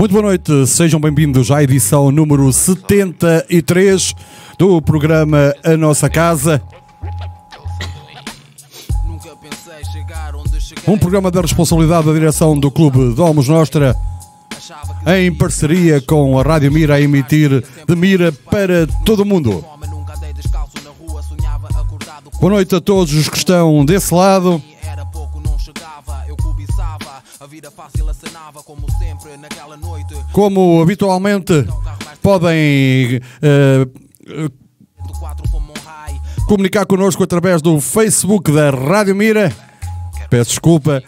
Muito boa noite, sejam bem-vindos à edição número 73 do programa A Nossa Casa. Um programa da responsabilidade da direção do Clube Domos Nostra, em parceria com a Rádio Mira, a emitir de Mira para todo o mundo. Boa noite a todos os que estão desse lado vida fácil acenava, como sempre, naquela noite. Como habitualmente então, podem. Uh, comunicar connosco através do Facebook da Rádio Mira. Peço desculpa.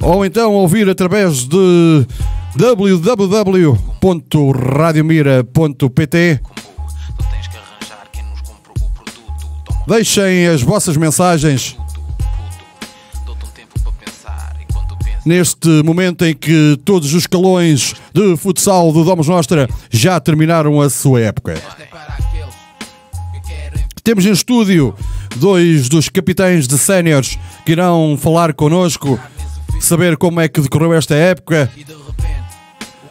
Ou então ouvir através de www.radiomira.pt. Deixem as vossas mensagens neste momento em que todos os calões de futsal do Domus Nostra já terminaram a sua época. Temos em estúdio dois dos capitães de séniores que irão falar connosco, saber como é que decorreu esta época.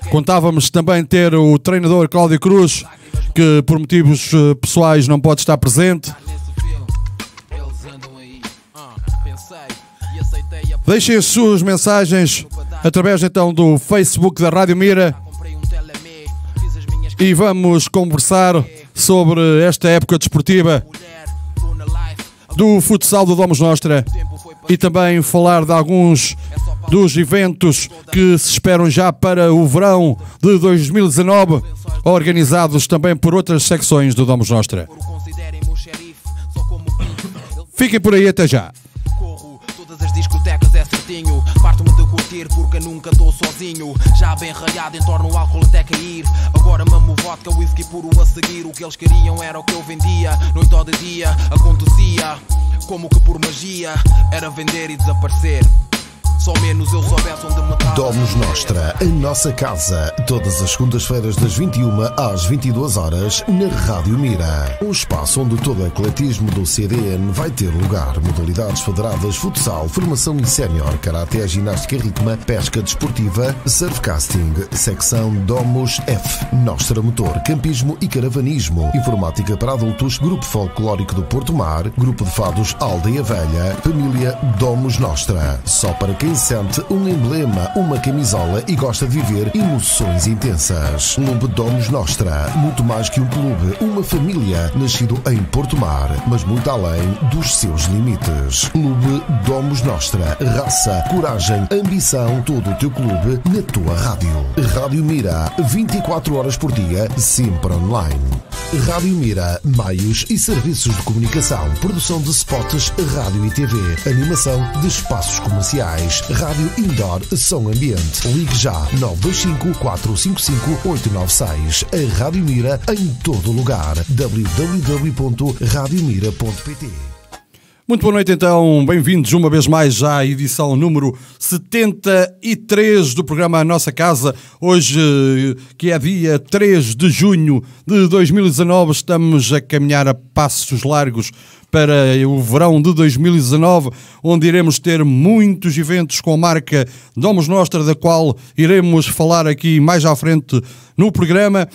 Contávamos também ter o treinador Cláudio Cruz, que por motivos eh, pessoais não pode estar presente. Deixem as suas mensagens através então do Facebook da Rádio Mira e vamos conversar sobre esta época desportiva do futsal do Domus Nostra e também falar de alguns dos eventos que se esperam já para o verão de 2019, organizados também por outras secções do Domus Nostra. Fiquem por aí, até já. nunca estou sozinho. Já bem raiado, entorno o álcool até cair. Agora mamo vodka, whisky puro a seguir. O que eles queriam era o que eu vendia. Noite ou de dia, acontecia como que por magia. Era vender e desaparecer. Só menos eu soubesse onde me Domus Nostra, a nossa casa. Todas as segundas-feiras, das 21 às 22 horas, na Rádio Mira. Um espaço onde todo o ecletismo do CDN vai ter lugar. Modalidades federadas, futsal, formação em sénior, karaté, ginástica ritma, pesca desportiva, surfcasting, secção Domus F. Nostra Motor, campismo e caravanismo. Informática para adultos, grupo folclórico do Porto Mar, grupo de fados Aldeia Velha, família Domus Nostra. Só para quem sente um emblema, uma camisola e gosta de viver emoções intensas. Clube Domus Nostra, muito mais que um clube, uma família, nascido em Porto Mar, mas muito além dos seus limites. Clube Domus Nostra, raça, coragem, ambição, todo o teu clube na tua rádio. Rádio Mira, 24 horas por dia, sempre online. Rádio Mira, meios e serviços de comunicação, produção de spots, rádio e TV, animação de espaços comerciais Rádio Indoor São Ambiente. Ligue já 925 455 896. A Rádio Mira em todo lugar. www.radiomira.pt muito boa noite, então. Bem-vindos uma vez mais à edição número 73 do programa Nossa Casa. Hoje, que é dia 3 de junho de 2019, estamos a caminhar a passos largos para o verão de 2019, onde iremos ter muitos eventos com a marca Domos Nostra, da qual iremos falar aqui mais à frente no programa.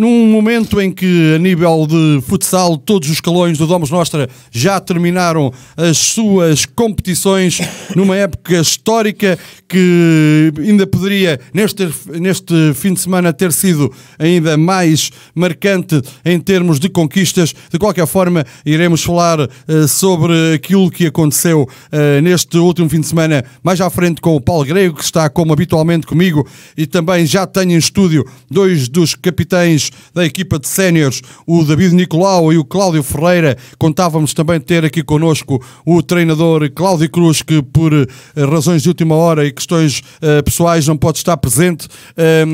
Num momento em que, a nível de futsal, todos os calões do Domus Nostra já terminaram as suas competições, numa época histórica que ainda poderia, neste, neste fim de semana, ter sido ainda mais marcante em termos de conquistas. De qualquer forma, iremos falar uh, sobre aquilo que aconteceu uh, neste último fim de semana, mais à frente com o Paulo Grego, que está como habitualmente comigo, e também já tenho em estúdio dois dos capitães da equipa de séniores, o David Nicolau e o Cláudio Ferreira. Contávamos também ter aqui connosco o treinador Cláudio Cruz, que por eh, razões de última hora e questões uh, pessoais não pode estar presente.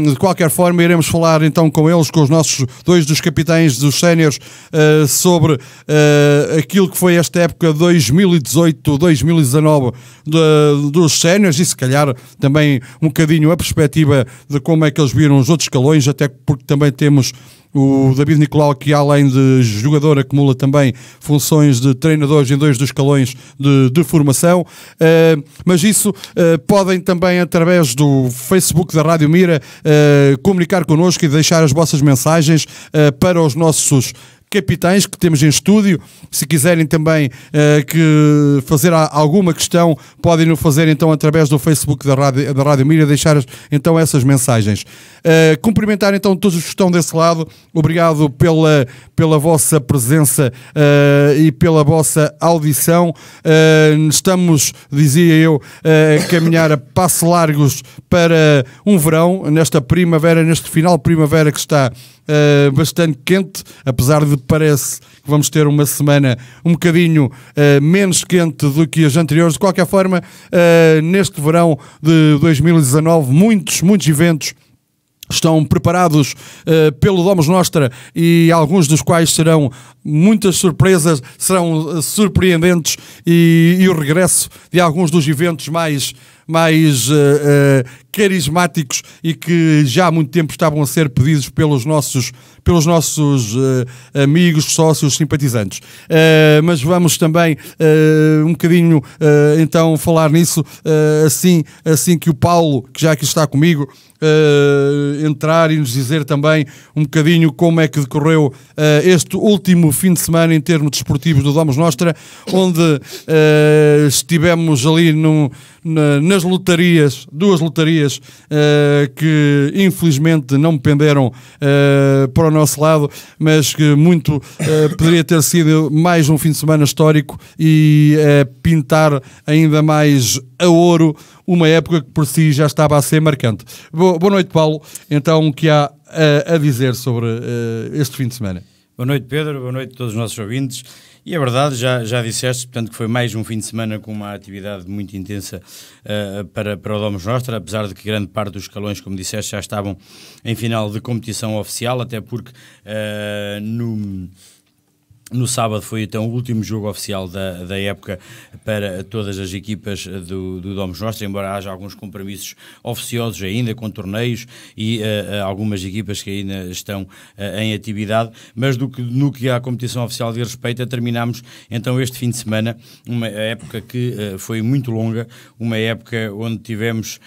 Uh, de qualquer forma, iremos falar então com eles, com os nossos dois dos capitães dos séniores, uh, sobre aquilo que foi esta época 2018-2019 dos séniores e se calhar também um bocadinho a perspectiva de como é que eles viram os outros escalões, até porque também temos anos. O David Nicolau, que além de jogador, acumula também funções de treinador em dois dos escalões de, de formação. Uh, mas isso uh, podem também, através do Facebook da Rádio Mira, uh, comunicar connosco e deixar as vossas mensagens para os nossos capitães que temos em estúdio. Se quiserem também uh, que fazer alguma questão, podem no fazer então através do Facebook da Rádio, da Rádio Mira, deixar então essas mensagens. Uh, cumprimentar então todos os que estão desse lado. Obrigado pela, pela vossa presença uh, e pela vossa audição. estamos, dizia eu, a caminhar a passo largos para um verão, nesta primavera, neste final de primavera que está uh, bastante quente, apesar de parece que vamos ter uma semana um bocadinho uh, menos quente do que as anteriores. De qualquer forma, uh, neste verão de 2019, muitos, muitos eventos estão preparados uh, pelo Domus Nostra e alguns dos quais serão muitas surpresas, serão uh, surpreendentes e, e, o regresso de alguns dos eventos mais mais uh, uh, carismáticos e que já há muito tempo estavam a ser pedidos pelos nossos, pelos nossos uh, amigos, sócios, simpatizantes. mas vamos também um bocadinho então falar nisso assim, assim que o Paulo, que já aqui está comigo, uh, entrar e nos dizer também um bocadinho como é que decorreu uh, este último fim de semana em termos desportivos do Damos Nostra, onde uh, estivemos ali na, nas lotarias, duas lotarias que infelizmente não penderam para o nosso lado, mas que muito poderia ter sido mais um fim de semana histórico e pintar ainda mais a ouro uma época que por si já estava a ser marcante. Boa, boa noite, Paulo. Então, o que há a, a dizer sobre uh, este fim de semana? Boa noite, Pedro. Boa noite a todos os nossos ouvintes. E é verdade, já, já disseste, portanto, que foi mais um fim de semana com uma atividade muito intensa uh, para, para o Domus Nostra, apesar de que grande parte dos escalões, como disseste, já estavam em final de competição oficial, até porque uh, no no sábado foi então o último jogo oficial da, da época para todas as equipas do, do Domos Nostra, embora haja alguns compromissos oficiosos ainda com torneios e uh, algumas equipas que ainda estão uh, em atividade, mas do que, no que a competição oficial de respeito, terminámos então este fim de semana uma época que uh, foi muito longa, uma época onde tivemos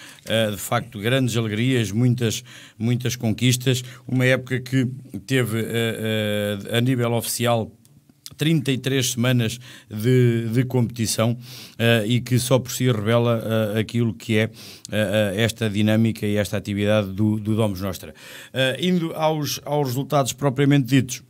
de facto grandes alegrias, muitas, muitas conquistas, uma época que teve a nível oficial 33 semanas de, de competição uh, e que só por si revela uh, aquilo que é eh, esta dinâmica e esta atividade do, do Domus Nostra. indo aos, aos resultados propriamente ditos,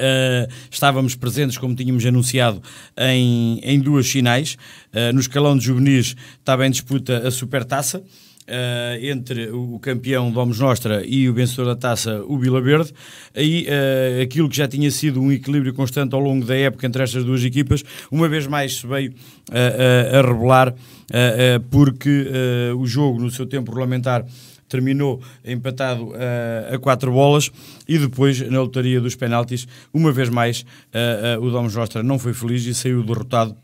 Uh, estávamos presentes, como tínhamos anunciado, em, em duas finais. Uh, no escalão de juvenis estava em disputa a Supertaça uh, entre o campeão Domus Nostra e o vencedor da taça, o Vila Verde. Aí uh, aquilo que já tinha sido um equilíbrio constante ao longo da época entre estas duas equipas, uma vez mais se veio eh, a revelar, porque o jogo no seu tempo regulamentar terminou empatado uh, a quatro bolas e depois na lotaria dos penaltis, uma vez mais, uh, uh, o Domes Nostra não foi feliz e saiu derrotado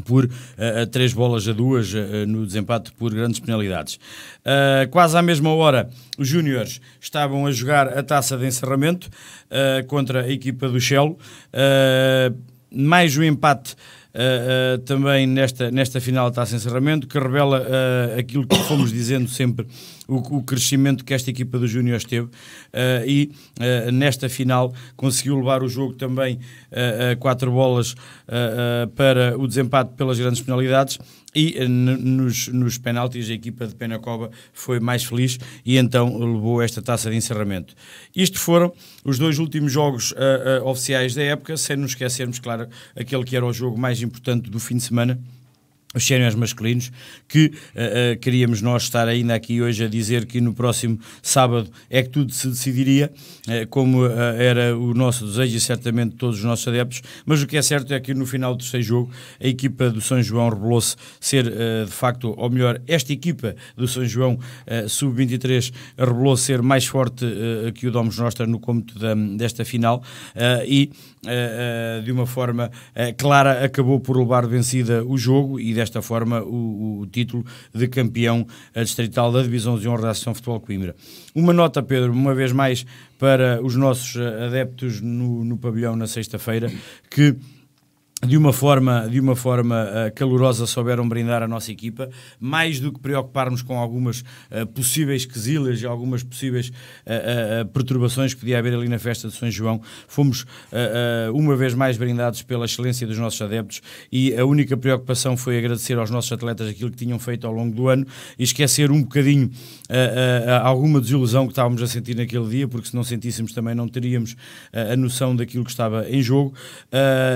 por uh, três bolas a duas uh, no desempate por grandes penalidades. Uh, quase à mesma hora, os Júniores estavam a jogar a taça de encerramento contra a equipa do Chelo. mais um empate. Uh, uh, também nesta, nesta final está taça encerramento, que revela uh, aquilo que fomos dizendo sempre o, o crescimento que esta equipa dos Júnior teve uh, eh, e uh, nesta final conseguiu levar o jogo também a uh, eh, quatro bolas para o desempate pelas grandes penalidades e nos, nos penaltis a equipa de Penacova foi mais feliz e então levou esta taça de encerramento. Isto foram os dois últimos jogos uh, uh, oficiais da época, sem nos esquecermos, claro, aquele que era o jogo mais importante do fim de semana, os séniores masculinos, que uh, uh, queríamos nós estar ainda aqui hoje a dizer que no próximo sábado é que tudo se decidiria, uh, como era o nosso desejo e certamente todos os nossos adeptos, mas o que é certo é que no final do seis jogo a equipa do São João revelou-se ser de facto, ou melhor, esta equipa do São João Sub-23 revelou -se ser mais forte que o Domos Nostra no cômito desta final e de uma forma clara acabou por levar vencida o jogo e desta forma o, o título de campeão eh, distrital da Divisão de Honra da Associação Futebol Coimbra. Uma nota, Pedro, uma vez mais para os nossos eh, adeptos no, no pavilhão na sexta-feira, que de uma forma, de uma forma uh, calorosa souberam brindar a nossa equipa, mais do que preocuparmos com algumas uh, possíveis quesilas e algumas possíveis uh, perturbações que podia haver ali na festa de São João, fomos uma vez mais brindados pela excelência dos nossos adeptos e a única preocupação foi agradecer aos nossos atletas aquilo que tinham feito ao longo do ano e esquecer um bocadinho alguma desilusão que estávamos a sentir naquele dia, porque se não sentíssemos também não teríamos a noção daquilo que estava em jogo.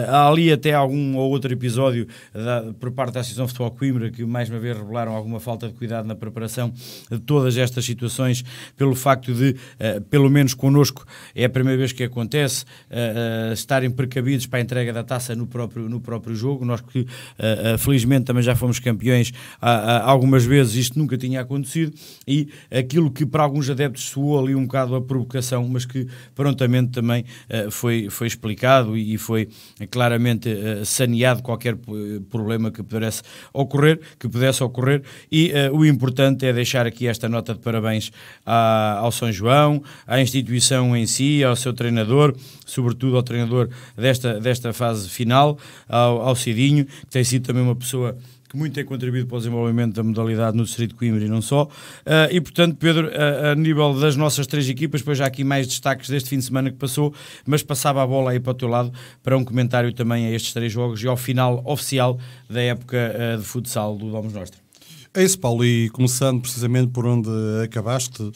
Ah, há ali até algum ou outro episódio da, por parte da Associação Futebol Coimbra que mais uma vez revelaram alguma falta de cuidado na preparação de todas estas situações, pelo facto de, ah, pelo menos connosco, é a primeira vez que acontece, ah, estarem precavidos para a entrega da taça no próprio, no próprio jogo. Nós que felizmente também já fomos campeões algumas vezes, isto nunca tinha acontecido e aquilo que para alguns adeptos soou ali um bocado a provocação, mas que prontamente também uh, foi, foi explicado e, e foi claramente uh, saneado qualquer eh, problema que pudesse ocorrer, que pudesse ocorrer, e uh, o importante é deixar aqui esta nota de parabéns à, ao São João, à instituição em si, ao seu treinador, sobretudo ao treinador desta, desta fase final, ao, ao Cidinho, que tem sido também uma pessoa que muito tem contribuído para o desenvolvimento da modalidade no Distrito de Coimbra e não só. Uh, e portanto, Pedro, uh, a nível das nossas três equipas, pois já aqui mais destaques deste fim de semana que passou, mas passava a bola aí para o teu lado para um comentário também a estes três jogos e ao final oficial da época uh, de futsal do Domos Nostra. É isso, Paulo, e começando precisamente por onde acabaste, uh,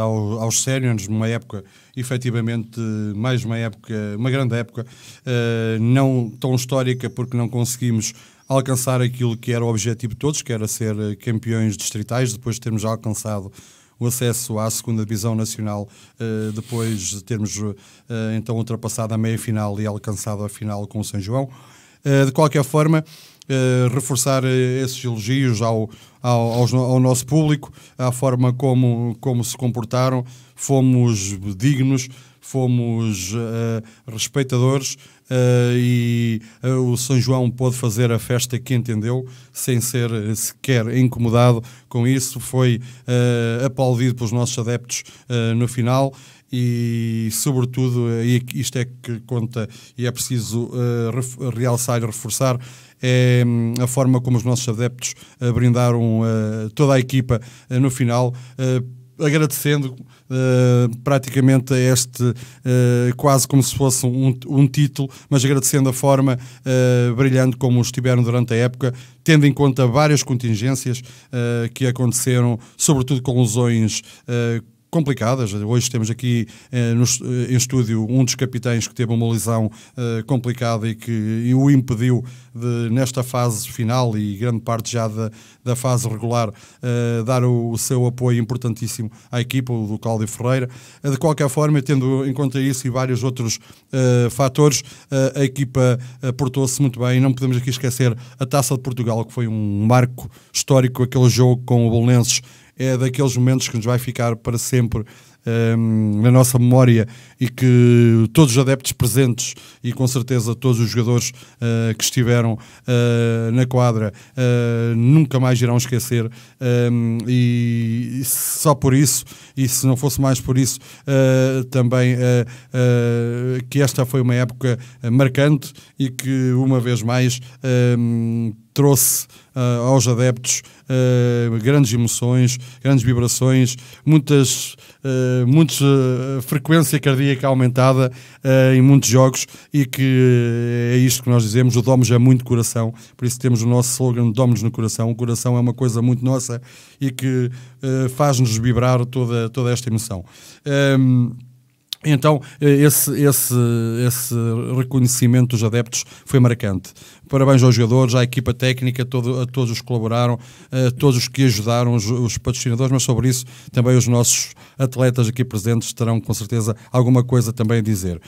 aos, aos séniores, numa época, efetivamente, mais uma época, uma grande época, uh, não tão histórica, porque não conseguimos alcançar aquilo que era o objetivo de todos, que era ser eh, campeões distritais, depois de termos alcançado o acesso à segunda divisão nacional eh, depois de termos eh, então ultrapassado a meia final e alcançado a final com o São João de qualquer forma reforçar esses elogios ao, ao, ao, nosso público, à forma como, como se comportaram, fomos dignos, fomos respeitadores eh, e eh, o São João pôde fazer a festa que entendeu, sem ser eh, sequer incomodado com isso. Foi aplaudido pelos nossos adeptos no final e, sobretudo, isto é que conta e é preciso uh, realçar e reforçar, é hum, a forma como os nossos adeptos uh, brindaram uh, toda a equipa no final agradecendo uh, praticamente a este, uh, quase como se fosse um, um, título, mas agradecendo a forma uh, eh, brilhante como estiveram durante a época, tendo em conta várias contingências que aconteceram, sobretudo com lesões. Uh, complicadas. Hoje temos aqui eh, no, eh, em estúdio um dos capitães que teve uma lesão eh, complicada e que e o impediu de, nesta fase final e grande parte já da, da fase regular, eh, dar o, o, seu apoio importantíssimo à equipa, o do Cláudio Ferreira. Eh, de qualquer forma, tendo em conta isso e vários outros eh, fatores, a equipa portou-se muito bem. Não podemos aqui esquecer a Taça de Portugal, que foi um marco histórico, aquele jogo com o Bolonenses é daqueles momentos que nos vai ficar para sempre um, na nossa memória e que todos os adeptos presentes e com certeza todos os jogadores uh, que estiveram uh, na quadra uh, nunca mais irão esquecer um, e, só por isso e se não fosse mais por isso também que esta foi uma época marcante e que uma vez mais um, trouxe uh, aos adeptos uh, grandes emoções, grandes vibrações, muitas, uh, muitos, frequência cardíaca aumentada em muitos jogos e que é isto que nós dizemos, o Domos é muito coração, por isso temos o nosso slogan Domos no coração, o coração é uma coisa muito nossa e que faz-nos vibrar toda, toda esta emoção. Ehm, então, eh, esse, esse, esse reconhecimento dos adeptos foi marcante. Parabéns aos jogadores, à equipa técnica, todo, a todos os que colaboraram, a todos os que ajudaram, os, os, patrocinadores, mas sobre isso também os nossos atletas aqui presentes terão com certeza alguma coisa também a dizer.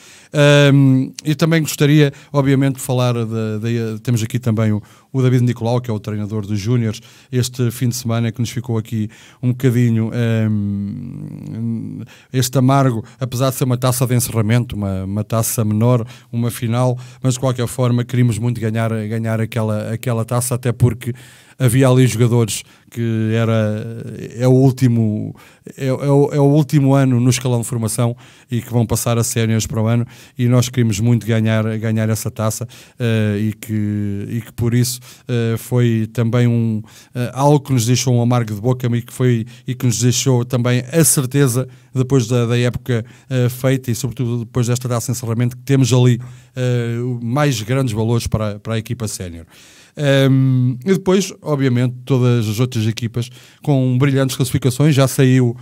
Um, e também gostaria, obviamente, de falar, de, de, temos aqui também o, o David Nicolau, que é o treinador dos Júniores, este fim de semana que nos ficou aqui um bocadinho um, ehm, este amargo, apesar de ser uma taça de encerramento, uma, uma taça menor, uma final, mas de qualquer forma queríamos muito ganhar, ganhar aquela, aquela taça, até porque havia ali jogadores que era eh, é o último é, é, o, é o último ano no escalão de formação e que vão passar a séniores para o ano e nós queríamos muito ganhar ganhar essa taça uh, e que e que por isso uh, foi também um uh, algo que nos deixou um amargo de boca e que foi e que nos deixou também a certeza depois da, da época feita e sobretudo depois desta taça de encerramento que temos ali mais grandes valores para para a equipa sénior um, e depois, obviamente, todas as outras equipas com brilhantes classificações, já saiu uh,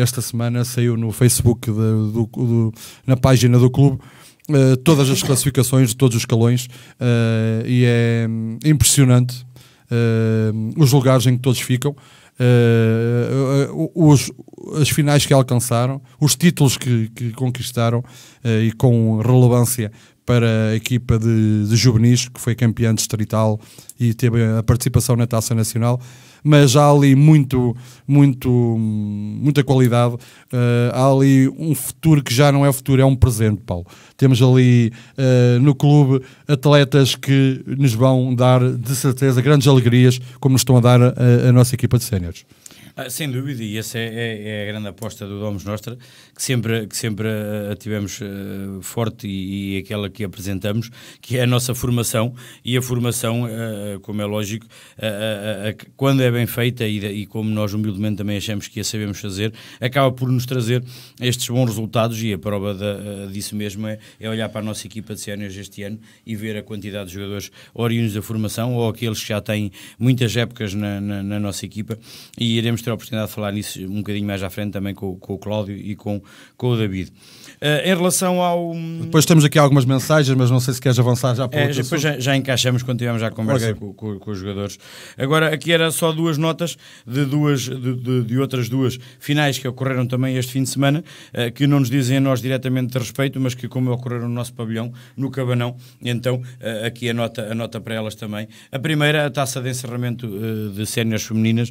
esta semana, saiu no Facebook, de, do, do, na página do clube, uh, todas as classificações de todos os calões uh, ah, e é impressionante os lugares em que todos ficam. Uh, os, as finais que alcançaram, os títulos que, que conquistaram uh, e com relevância para a equipa de, de juvenis, que foi campeã distrital e teve a participação na Taça Nacional, mas há ali muito, muito, muita qualidade, uh, há ali um futuro que já não é futuro, é um presente, Paulo. Temos ali uh, no clube atletas que nos vão dar, de certeza, grandes alegrias, como nos estão a dar a, a nossa equipa de séniores. Ah, sem dúvida, e essa é, é, é, a grande aposta do Domus Nostra, que sempre, que sempre a tivemos uh, forte e, e, aquela que apresentamos, que é a nossa formação, e a formação, uh, como é lógico, uh, quando é bem feita e, e, como nós humildemente também achamos que a sabemos fazer, acaba por nos trazer estes bons resultados, e a prova da, disso mesmo é, é, olhar para a nossa equipa de séniores este ano e ver a quantidade de jogadores oriundos da formação ou aqueles que já têm muitas épocas na, na, na nossa equipa, e iremos ter a oportunidade de falar nisso um bocadinho mais à frente também com, com o Cláudio e com, com o David. Uh, em relação ao. Hum, depois temos aqui algumas mensagens, mas não sei se queres avançar já para é, Depois já, já, encaixamos quando tivermos já a conversa okay. com, com, com, os jogadores. Agora, aqui era só duas notas de, duas, de, de, de, outras duas finais que ocorreram também este fim de semana, uh, que não nos dizem a nós diretamente de respeito, mas que como ocorreram no nosso pavilhão, no Cabanão, então uh, aqui a nota, a nota para elas também. A primeira, a taça de encerramento de séniores femininas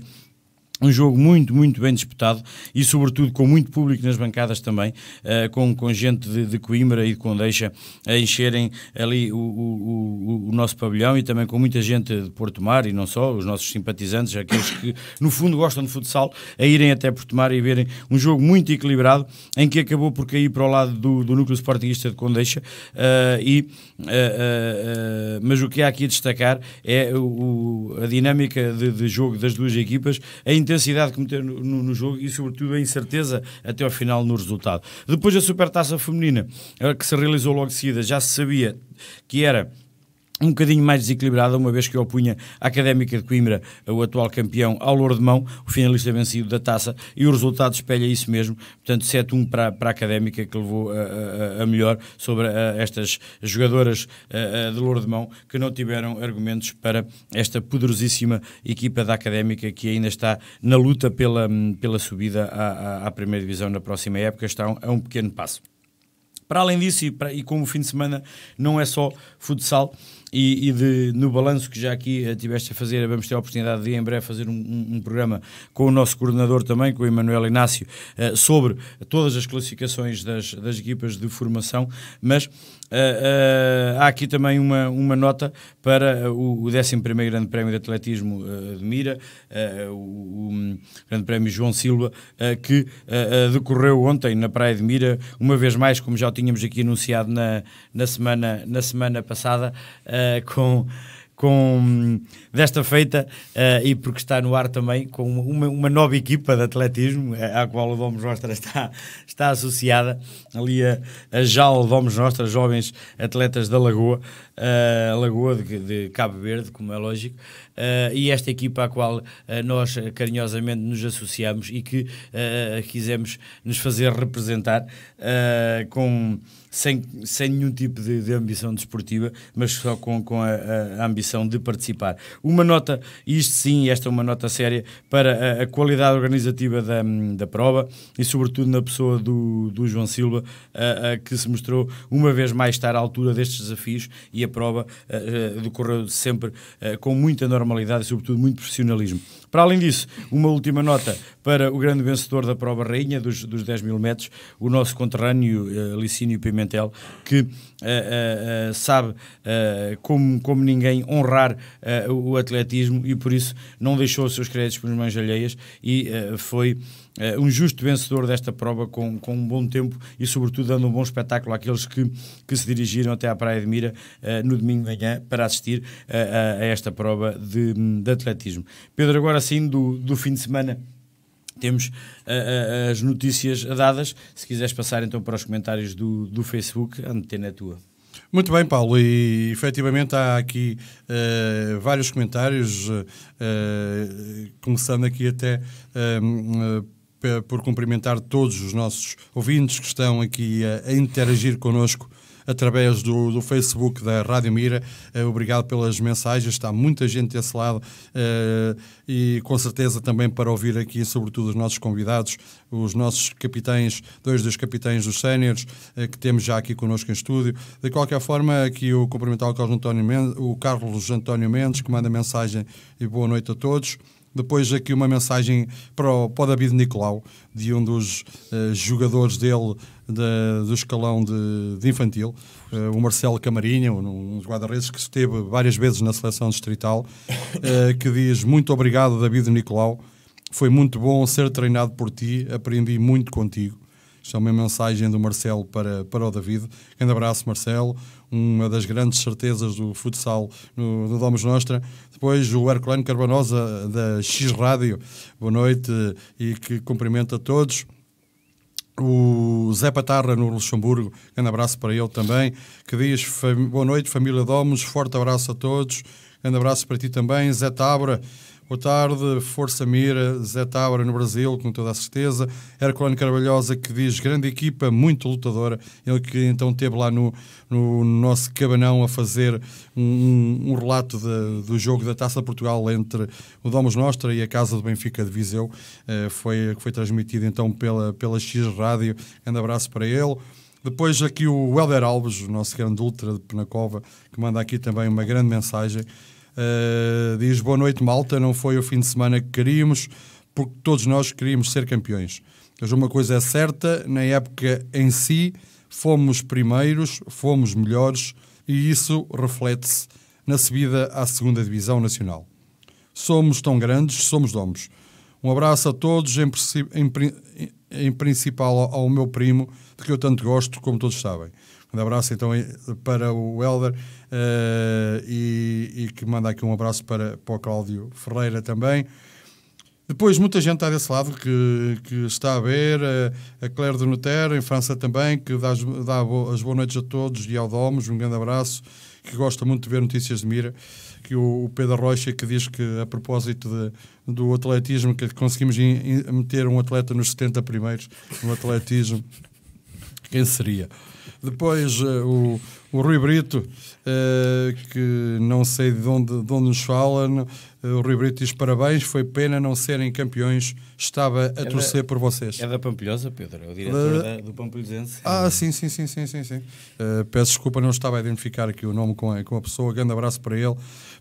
um jogo muito, muito bem disputado e, sobretudo, com muito público nas bancadas também, uh, com, com gente de, de, Coimbra e de Condeixa a encherem ali o, o, o, nosso pavilhão e também com muita gente de Porto Mar e não só, os nossos simpatizantes, aqueles que, no fundo, gostam de futsal, a irem até Porto Mar e verem um jogo muito equilibrado em que acabou por cair para o lado do, do núcleo sportingista de Condeixa. Uh, e, uh, mas o que há aqui a destacar é o, a dinâmica de, de jogo das duas equipas, em intensidade que meter no, no, no, jogo e, sobretudo, a incerteza até ao final no resultado. Depois a Supertaça Feminina, eh, que se realizou logo de seguida, já se sabia que era um bocadinho mais desequilibrada, uma vez que opunha a Académica de Coimbra, eh, o atual campeão, ao Lourdemão, o finalista vencido da taça, e o resultado espelha isso mesmo, portanto 7-1 para, para a Académica, que levou a, eh, a, eh, a melhor sobre a, estas jogadoras de Lourdemão, que não tiveram argumentos para esta poderosíssima equipa da Académica, que ainda está na luta pela, hum, pela subida à, à Primeira Divisão na próxima época, estão a um pequeno passo. Para além disso, e, para, e como o fim de semana não é só futsal, e, e de, no balanço que já aqui eh, tiveste a fazer, vamos ter a oportunidade de em breve fazer um, um, programa com o nosso coordenador também, com o Emanuel Inácio, eh, sobre todas as classificações das, das equipas de formação, mas Uh, uh, há aqui também uma, uma nota para eh, o, o 11 Grande Prémio de Atletismo uh, de Mira, o, o, hum, Grande Prémio João Silva, que decorreu ontem na Praia de Mira, uma vez mais, como já tínhamos aqui anunciado na, na, semana, na semana passada, com com desta feita uh, e porque está no ar também com uma, uma nova equipa de atletismo eh, à qual o Vamos Nostra está, está associada, ali a, a JAL Domes Nostra, Jovens Atletas da Lagoa, uh, Lagoa de, de, Cabo Verde, como é lógico, uh, e esta equipa à qual nós carinhosamente nos associamos e que quisemos nos fazer representar com sem, sem nenhum tipo de, de ambição desportiva, mas só com, com a, a, ambição de participar. Uma nota, isto sim, esta é uma nota séria, para a, a qualidade organizativa da, da prova e, sobretudo, na pessoa do, do João Silva, a, a, que se mostrou uma vez mais estar à altura destes desafios e a prova decorreu sempre com muita normalidade e, sobretudo, muito profissionalismo. Para além disso, uma última nota para o grande vencedor da prova rainha dos, dos 10 mil metros, o nosso conterrâneo uh, Licínio Pimentel, que uh, uh, sabe como, como ninguém honrar o atletismo e por isso não deixou os seus créditos por mãos alheias e foi um justo vencedor desta prova com, com um bom tempo e sobretudo dando um bom espetáculo àqueles que, que se dirigiram até à Praia de Mira no domingo de manhã para assistir a, a, esta prova de, de atletismo. Pedro, agora sim do, do fim de semana temos uh, uh, as notícias dadas. Se quiseres passar então para os comentários do, do Facebook, a antena é tua. Muito bem, Paulo, e efetivamente há aqui uh, vários comentários, uh, começando aqui até por cumprimentar todos os nossos ouvintes que estão aqui a, a interagir connosco através do, do Facebook da Rádio Mira. Eh, obrigado pelas mensagens, está muita gente desse lado eh, e com certeza também para ouvir aqui, sobretudo, os nossos convidados, os nossos capitães, dois dos capitães dos séniores eh, que temos já aqui connosco em estúdio. De qualquer forma, aqui o cumprimentar o Carlos António Mendes, o Carlos António Mendes, que manda mensagem e boa noite a todos. Depois aqui uma mensagem para o, para o David Nicolau, de um dos uh, jogadores dele de, do escalão de, de infantil, uh, o Marcelo Camarinha, um, um guarda-redes que esteve várias vezes na seleção distrital, uh, que diz muito obrigado David Nicolau, foi muito bom ser treinado por ti, aprendi muito contigo. Isto é uma mensagem do Marcelo para, para o David. Grande abraço, Marcelo uma das grandes certezas do futsal no, no Domus Nostra. Depois o Herculano Carbanosa da X-Rádio, boa noite eh, e que cumprimenta todos. O Zé Patarra, no Luxemburgo, grande abraço para ele também, que diz boa noite, família Domus, forte abraço a todos, grande abraço para ti também, Zé Tabra, Boa tarde, Força Mira, Zé Tábora no Brasil, com toda a certeza. Herculano Carvalhosa que diz grande equipa, muito lutadora. Ele que então teve lá no, no nosso cabanão a fazer um, um relato de, do jogo da Taça de Portugal entre o Domus Nostra e a Casa do Benfica de Viseu. Uh, foi, foi transmitido então pela, pela X Rádio. Grande abraço para ele. Depois aqui o Helder Alves, o nosso grande ultra de Penacova, que manda aqui também uma grande mensagem. Eh, diz boa noite, malta. Não foi o fim de semana que queríamos, porque todos nós queríamos ser campeões. Mas uma coisa é certa: na época em si, fomos primeiros, fomos melhores e isso reflete-se na subida à segunda Divisão Nacional. Somos tão grandes, somos domos. Um abraço a todos, em, em, em principal ao, ao, meu primo, de que eu tanto gosto, como todos sabem. Um abraço então eh, para o Helder uh, e, e, que manda aqui um abraço para, para o Cláudio Ferreira também. Depois, muita gente está desse lado que, que está a ver, a, eh, a Claire de Noter, em França também, que dá, dá as boas noites a todos e ao Domos, um grande abraço, que gosta muito de ver notícias de mira, que o, o Pedro Rocha, que diz que a propósito de, do atletismo, que conseguimos in, in, meter um atleta nos 70 primeiros no atletismo, quem seria? Depois, uh, o o Rui Brito, uh, que não sei de onde, de onde nos fala, uh, o Rui Brito diz parabéns, foi pena não serem campeões, estava a é torcer da, por vocês. É da Pampilhosa, Pedro, é o diretor eh, da, do Pampilhosense. Ah, sim, sim, sim, sim, sim. sim. Uh, peço desculpa, não estava a identificar aqui o nome com a, com a pessoa, grande abraço para ele.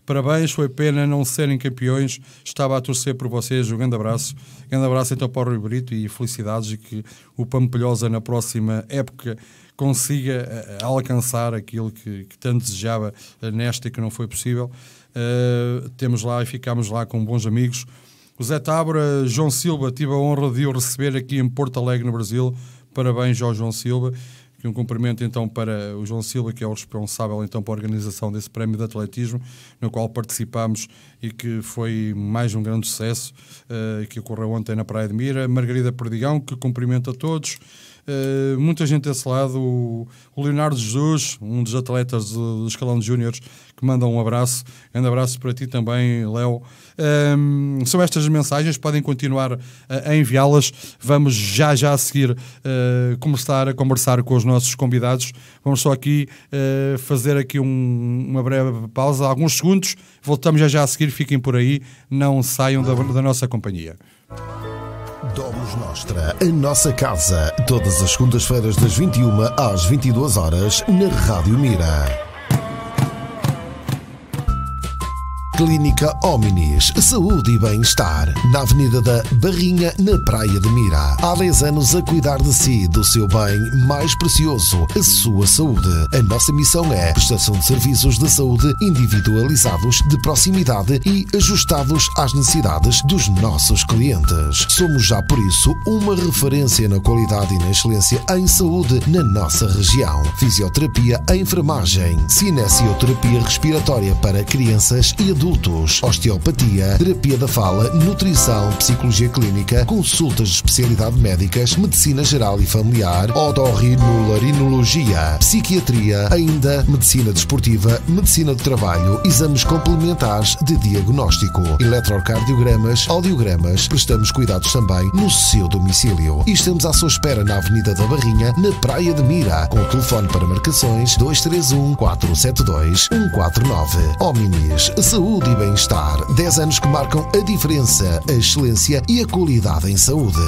Parabéns, foi pena não serem campeões, estava a torcer por vocês, um grande abraço. Grande abraço então para o Rui Brito e felicidades e que o Pampilhosa na próxima época consiga eh, alcançar aquilo que, que tanto desejava nesta e que não foi possível. Uh, temos lá e ficamos lá com bons amigos. José Tabra, João Silva, tive a honra de o receber aqui em Porto Alegre, no Brasil. Parabéns ao João Silva. Aqui um cumprimento então para o João Silva, que é o responsável então pela organização desse prémio de atletismo, no qual participamos e que foi mais um grande sucesso, uh, que ocorreu ontem na Praia de Mira. Margarida Perdigão, que cumprimento a todos. Eh, muita gente desse lado, o, o Leonardo Jesus, um dos atletas do, do escalão de júniores, que manda um abraço, grande abraço para ti também, Léo. Um, ehm, são estas mensagens, podem continuar a enviá-las. Vamos já já a seguir uh, começar a conversar com os nossos convidados. Vamos só aqui uh, fazer aqui um, uma breve pausa, alguns segundos. Voltamos já já a seguir, fiquem por aí, não saiam da, da nossa companhia. Domus Nostra, a nossa casa, todas as segundas-feiras das 21 às 22 horas na Rádio Mira. Clínica Hominis, Saúde e Bem-Estar, na Avenida da Barrinha, na Praia de Mira. Há 10 anos a cuidar de si, do seu bem mais precioso, a sua saúde. A nossa missão é prestação de serviços de saúde individualizados, de proximidade e ajustados às necessidades dos nossos clientes. Somos já por isso uma referência na qualidade e na excelência em saúde na nossa região. Fisioterapia, enfermagem, cinesioterapia respiratória para crianças e adultos adultos, osteopatia, terapia da fala, nutrição, psicologia clínica, consultas de especialidade médicas, medicina geral e familiar, otorrinolaringologia, psiquiatria, ainda medicina desportiva, medicina de trabalho, exames complementares de diagnóstico, eletrocardiogramas, audiogramas. Prestamos cuidados também no seu domicílio. E estamos à sua espera na Avenida da Barrinha, na Praia de Mira, com o telefone para marcações 231 472 149. Omnis Saúde saúde e bem-estar. 10 anos que marcam a diferença, a excelência e a qualidade em saúde.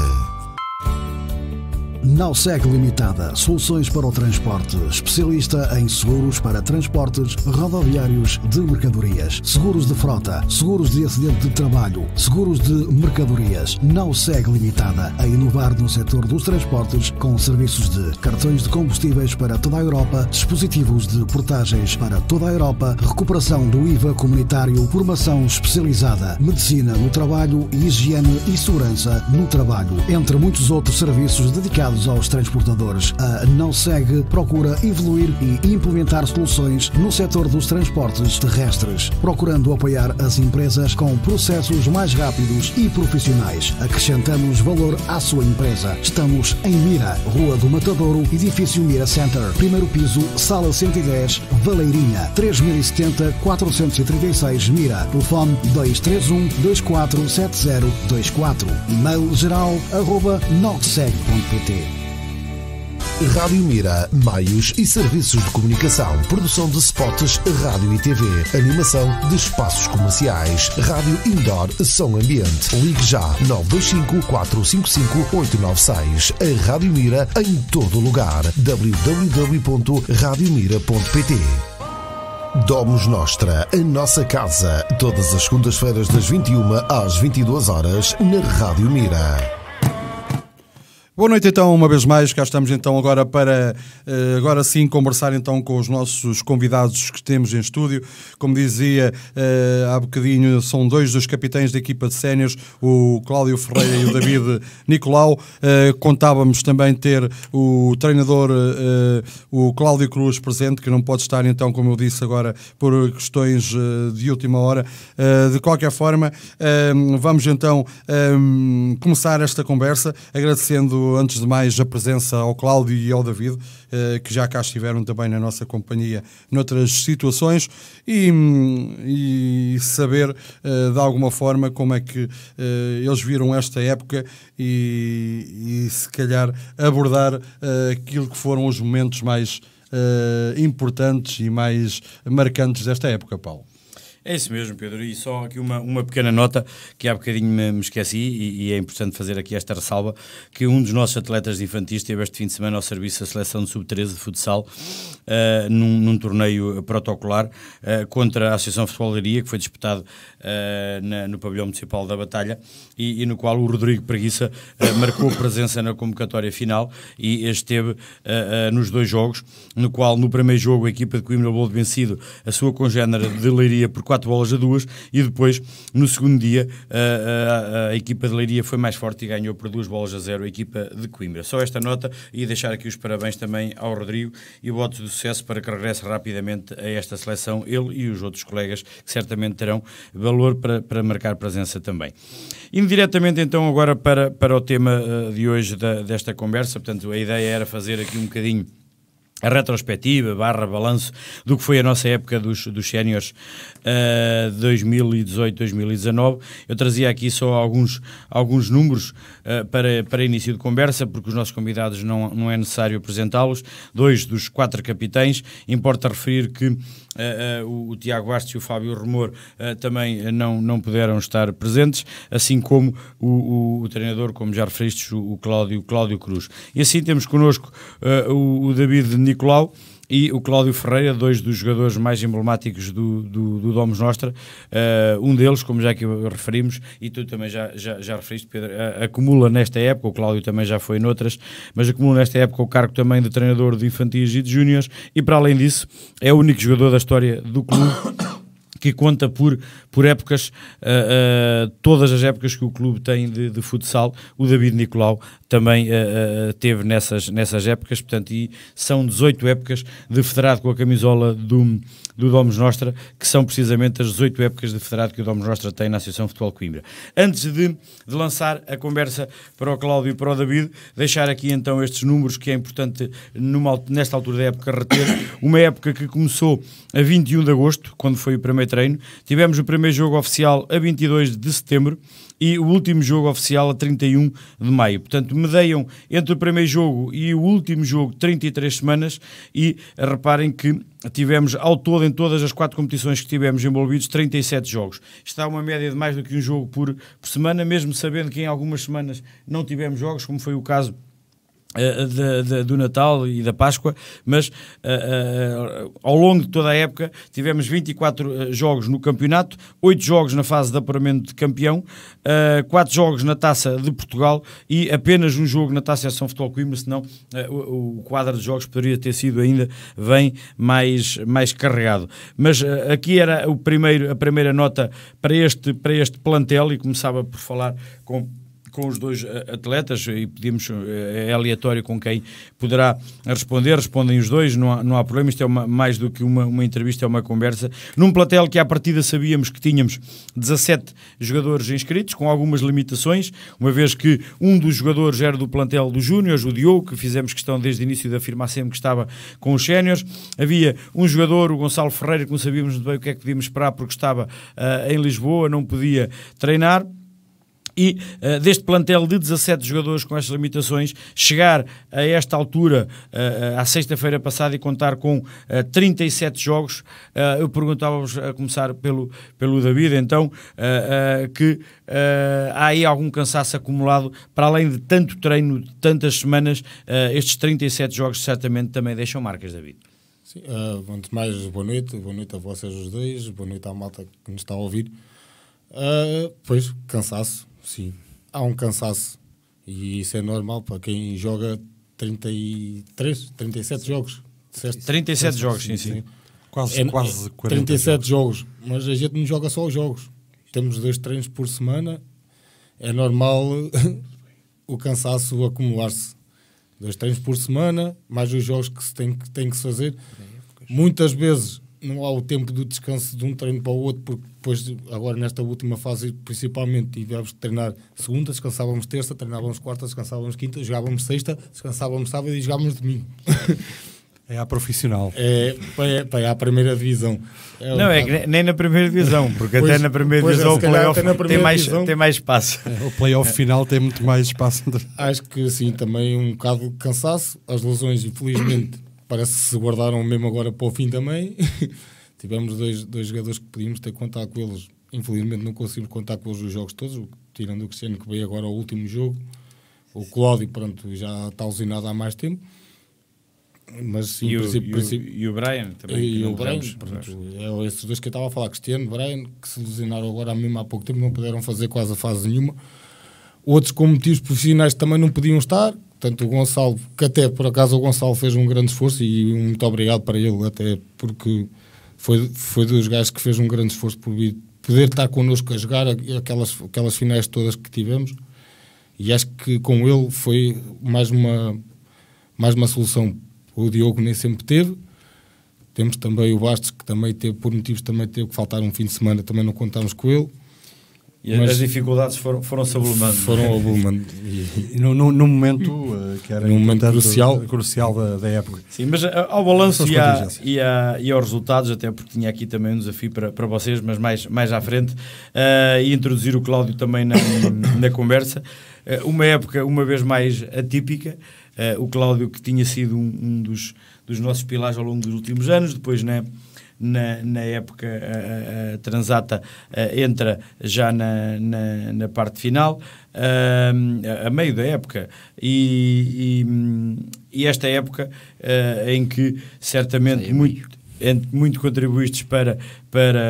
Nauseg Limitada, soluções para o transporte, especialista em seguros para transportes rodoviários de mercadorias, seguros de frota, seguros de acidente de trabalho, seguros de mercadorias. Nauseg Limitada, a inovar no setor dos transportes com serviços de cartões de combustíveis para toda a Europa, dispositivos de portagens para toda a Europa, recuperação do IVA comunitário, formação especializada, medicina no trabalho, higiene e segurança no trabalho, entre muitos outros serviços dedicados aos transportadores. A Não Segue procura evoluir e implementar soluções no setor dos transportes terrestres, procurando apoiar as empresas com processos mais rápidos e profissionais. Acrescentamos valor à sua empresa. Estamos em Mira, Rua do Matadouro, Edifício Mira Center, primeiro piso, Sala 110, Valeirinha, 3070 436 Mira. Telefone 231 247024. E-mail geral arroba Rádio Mira, Maios e Serviços de Comunicação. Produção de spots, rádio e TV. Animação de espaços comerciais. Rádio Indoor, som ambiente. Ligue já 925 455 896. A Rádio Mira em todo lugar. www.radiomira.pt Domus Nostra, a nossa casa, todas as segundas-feiras das 21 às 22 horas na Rádio Mira. Boa noite então, uma vez mais, cá estamos então agora para, eh, agora sim, conversar então com os nossos convidados que temos em estúdio. Como dizia eh, há bocadinho, são dois dos capitães da equipa de séniores, o Cláudio Ferreira e o David Nicolau. Eh, contávamos também ter o treinador, o Cláudio Cruz presente, que não pode estar então, como eu disse agora, por questões de última hora. De qualquer forma, vamos então começar esta conversa agradecendo antes de mais a presença ao Cláudio e ao David, eh, que já cá estiveram também na nossa companhia noutras situações e, e saber eh, de alguma forma como é que eh, eles viram esta época e, e se calhar abordar aquilo que foram os momentos mais importantes e mais marcantes desta época, Paulo. É isso mesmo, Pedro. E só aqui uma, uma pequena nota que há bocadinho me, me esqueci e, e, é importante fazer aqui esta ressalva, que um dos nossos atletas de infantis teve este fim de semana ao serviço da seleção de sub-13 de futsal uh, num, num, torneio protocolar uh, contra a Associação Futebolaria, que foi disputado uh, na, no pavilhão municipal da Batalha e, e no qual o Rodrigo Preguiça marcou presença na convocatória final e esteve nos dois jogos, no qual no primeiro jogo a equipa de Coimbra Bolo vencido, a sua congénera de Leiria por quatro bolas a duas, e depois, no segundo dia, a, a, a equipa de Leiria foi mais forte e ganhou por duas bolas a zero a equipa de Coimbra. Só esta nota e deixar aqui os parabéns também ao Rodrigo e voto de sucesso para que regresse rapidamente a esta seleção, ele e os outros colegas, que certamente terão valor para, para marcar presença também. indiretamente então agora para, para o tema eh, de hoje da, desta conversa, portanto a ideia era fazer aqui um bocadinho a retrospectiva, barra balanço do que foi a nossa época dos, dos séniores uh, eh, 2018-2019. Eu trazia aqui só alguns, alguns números uh, para, para início de conversa, porque os nossos convidados não, não é necessário apresentá-los. Dois dos quatro capitães, importa referir que eh, eh, o, o, Tiago Bastos e o Fábio Remor eh, também não, não puderam estar presentes, assim como o, o, o treinador, como já referiste, o, Cláudio, Cláudio Cruz. E assim temos connosco o, o David Nicolau e o Cláudio Ferreira, dois dos jogadores mais emblemáticos do, do, do Domus Nostra. Uh, um deles, como já que referimos, e tu também já, já, já referiste, Pedro, eh, acumula nesta época, o Cláudio também já foi noutras, mas acumula nesta época o cargo também de treinador de infantis e de júniores, e para além disso, é o único jogador da história do clube que conta por, por épocas, uh, uh, todas as épocas que o clube tem de, de futsal, o David Nicolau também uh, teve nessas, nessas épocas, portanto, e são 18 épocas de federado com a camisola do, do Domus Nostra, que são precisamente as 18 épocas de federado que o Domus Nostra tem na Associação Futebol Coimbra. Antes de, de lançar a conversa para o Cláudio e para o David, deixar aqui então estes números que é importante numa, nesta altura da época reter. Uma época que começou a 21 de agosto, quando foi o primeiro treino, tivemos o primeiro jogo oficial a 22 de setembro, e o último jogo oficial a 31 de maio. Portanto, medeiam entre o primeiro jogo e o último jogo 33 semanas e reparem que tivemos ao todo, em todas as quatro competições que tivemos envolvidos, 37 jogos. Está uma média de mais do que um jogo por, por semana, mesmo sabendo que em algumas semanas não tivemos jogos, como foi o caso eh, de, de, do Natal e da Páscoa, mas uh, uh, ao longo de toda a época tivemos 24 jogos no campeonato, 8 jogos na fase de apuramento de campeão, uh, 4 jogos na Taça de Portugal e apenas um jogo na Taça de São Futebol Coimbra, senão o, o, quadro de jogos poderia ter sido ainda bem mais, mais carregado. Mas aqui era o primeiro, a primeira nota para este, para este plantel e começava por falar com com os dois eh, atletas e pedimos, eh, é aleatório com quem poderá responder, respondem os dois, não há, não há problema, isto é uma, mais do que uma, uma entrevista, é uma conversa. Num platel que à partida sabíamos que tínhamos 17 jogadores inscritos, com algumas limitações, uma vez que um dos jogadores era do plantel do Júnior, o Diogo, que fizemos questão desde o início de afirmar sempre que estava com os séniores, havia um jogador, o Gonçalo Ferreira, que não sabíamos muito bem o que é que podíamos esperar porque estava uh, em Lisboa, não podia treinar, e uh, deste plantel de 17 jogadores com estas limitações, chegar a esta altura, uh, à sexta-feira passada, e contar com uh, 37 jogos, eu perguntava-vos, a começar pelo, pelo David, então, que há aí algum cansaço acumulado, para além de tanto treino, de tantas semanas, estes 37 jogos certamente também deixam marcas, David. Sim, antes de mais, boa noite, boa noite a vocês os dois, boa noite à malta que nos está a ouvir. Uh, pois, cansaço, Sim. Há um cansaço e isso é normal para quem joga 33, 37 jogos. Disseste? 37 jogos, sim, sim. sim. Quase, é, quase 40 é, 37 jogos. jogos, mas a gente não joga só os jogos. Temos dois treinos por semana, é normal o cansaço acumular-se. Dois treinos por semana, mais os jogos que se tem, que, tem que se fazer. É Muitas vezes não há o tempo do descanso de um treino para o outro, porque depois, agora nesta última fase, principalmente, tivemos que treinar segunda, descansávamos terça, treinávamos quarta, descansávamos quinta, jogávamos sexta, descansávamos sábado e jogávamos domingo. É a profissional. É, pá, é, é, a primeira divisão. É não, é que nem na primeira divisão, porque pois, até na primeira divisão é, o playoff tem, mais, tem mais espaço. É, o playoff final tem muito mais espaço. Acho que sim, também um bocado de cansaço. As lesões, infelizmente, parece que se guardaram mesmo agora para o fim também. Tivemos dois, dois jogadores que podíamos ter contato com eles. Infelizmente não conseguimos contar com eles os jogos todos, tirando o Cristiano que veio agora ao último jogo. O Cláudio, pronto, já está alucinado há mais tempo. Mas, sim, e, o, princípio, e, o, princípio, e, o, Brian também. E o Brian, pronto, é esses dois que eu estava a falar, Cristiano, Brian, que se lesionaram agora mesmo há pouco tempo, não puderam fazer quase a fase nenhuma. Outros, com motivos profissionais, também não podiam estar, Portanto, o Gonçalo, que até por acaso o Gonçalo fez um grande esforço e muito obrigado para ele, até porque foi, foi dos gajos que fez um grande esforço por poder estar connosco a jogar aquelas, aquelas finais todas que tivemos. E acho que com ele foi mais uma, mais uma solução. O Diogo nem sempre teve. Temos também o Bastos, que também teve, por motivos também teve que faltar um fim de semana, também não contámos com ele. E mas as dificuldades foram, foram se abrumando. Foram abrumando. no, no, no, momento uh, que era no momento crucial, crucial da, da, época. Sim, mas eh, ao balanço e, a, e, a, e aos resultados, até porque tinha aqui também um desafio para, para vocês, mas mais, mais à frente, uh, e introduzir o Cláudio também na, na conversa. Uh, uma época, uma vez mais, atípica. o Cláudio, que tinha sido um, um dos, dos nossos pilares ao longo dos últimos anos, depois, né? na, na época a, a Transata a, entra já na, na, na parte final, a meio da época. E, e, e esta época ah, em que certamente é muito muito contribuístes para, para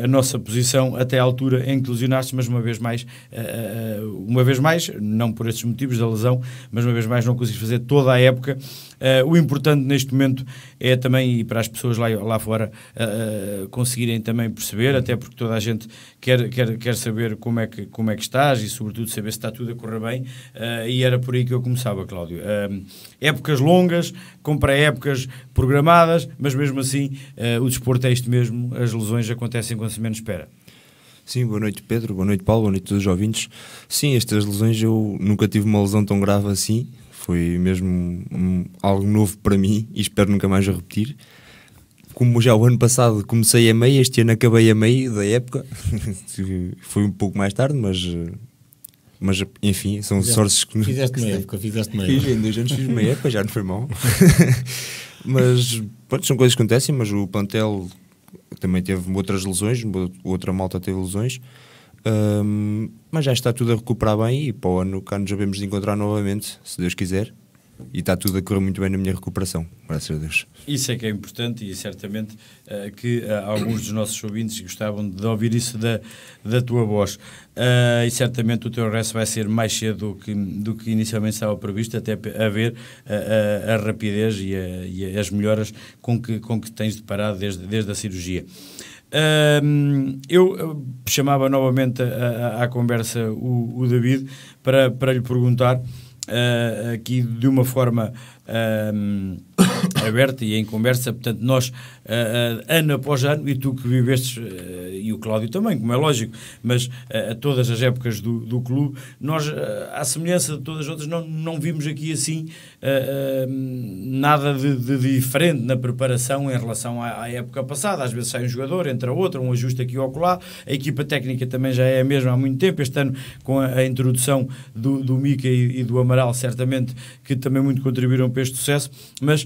ah, a nossa posição até à altura em que lesionaste, mas uma vez mais, ah, uma vez mais, não por esses motivos da lesão, mas uma vez mais não conseguiste fazer toda a época Uh, o importante neste momento é também, e para as pessoas lá, lá fora uh, conseguirem também perceber, até porque toda a gente quer, quer, quer saber como é, que, como é que estás e, sobretudo, saber se está tudo a correr bem. Uh, e era por aí que eu começava, Cláudio. épocas longas, compra épocas programadas, mas mesmo assim o desporto é isto mesmo, as lesões acontecem quando se menos espera. Sim, boa noite Pedro, boa noite Paulo, boa noite a todos os ouvintes. Sim, estas lesões eu nunca tive uma lesão tão grave assim, foi mesmo um, algo novo para mim e espero nunca mais repetir. Como já o ano passado comecei a meio, este ano acabei a meio da época. Foi um pouco mais tarde, mas mas enfim, são fizeste, sources que nos. Fizeste uma época, fizeste uma época. Fiz, em dois anos fiz uma época, já não foi mal. mas pronto, são coisas que acontecem, mas o plantel também teve outras lesões, outra malta teve lesões, um, mas já está tudo a recuperar bem e para o ano cá nos devemos encontrar novamente, se Deus quiser. E está tudo a correr muito bem na minha recuperação, graças a Deus. Isso é que é importante e certamente uh, que uh, alguns dos nossos ouvintes gostavam de ouvir isso da, da tua voz. Uh, e certamente o teu regresso vai ser mais cedo do que, do que inicialmente estava previsto, até a ver a, a rapidez e, a, e, as melhoras com que, com que tens deparado desde, desde a cirurgia. Um, eu chamava novamente à, conversa o, o, David para, para lhe perguntar uh, aqui de uma forma. Um, aberta e em conversa. Portanto, nós, uh, uh, ano após ano, e tu que viveste, uh, ah, e o Cláudio também, como é lógico, mas a todas as épocas do, do clube, nós, à semelhança de todas as outras, não, não vimos aqui assim nada de, de, diferente na preparação em relação à, à, época passada. Às vezes sai um jogador, entra outro, um ajuste aqui ou lá. A equipa técnica também já é a mesma há muito tempo. Este ano, com a, a introdução do, do Mica e, e do Amaral, certamente que também muito contribuíram para este sucesso, mas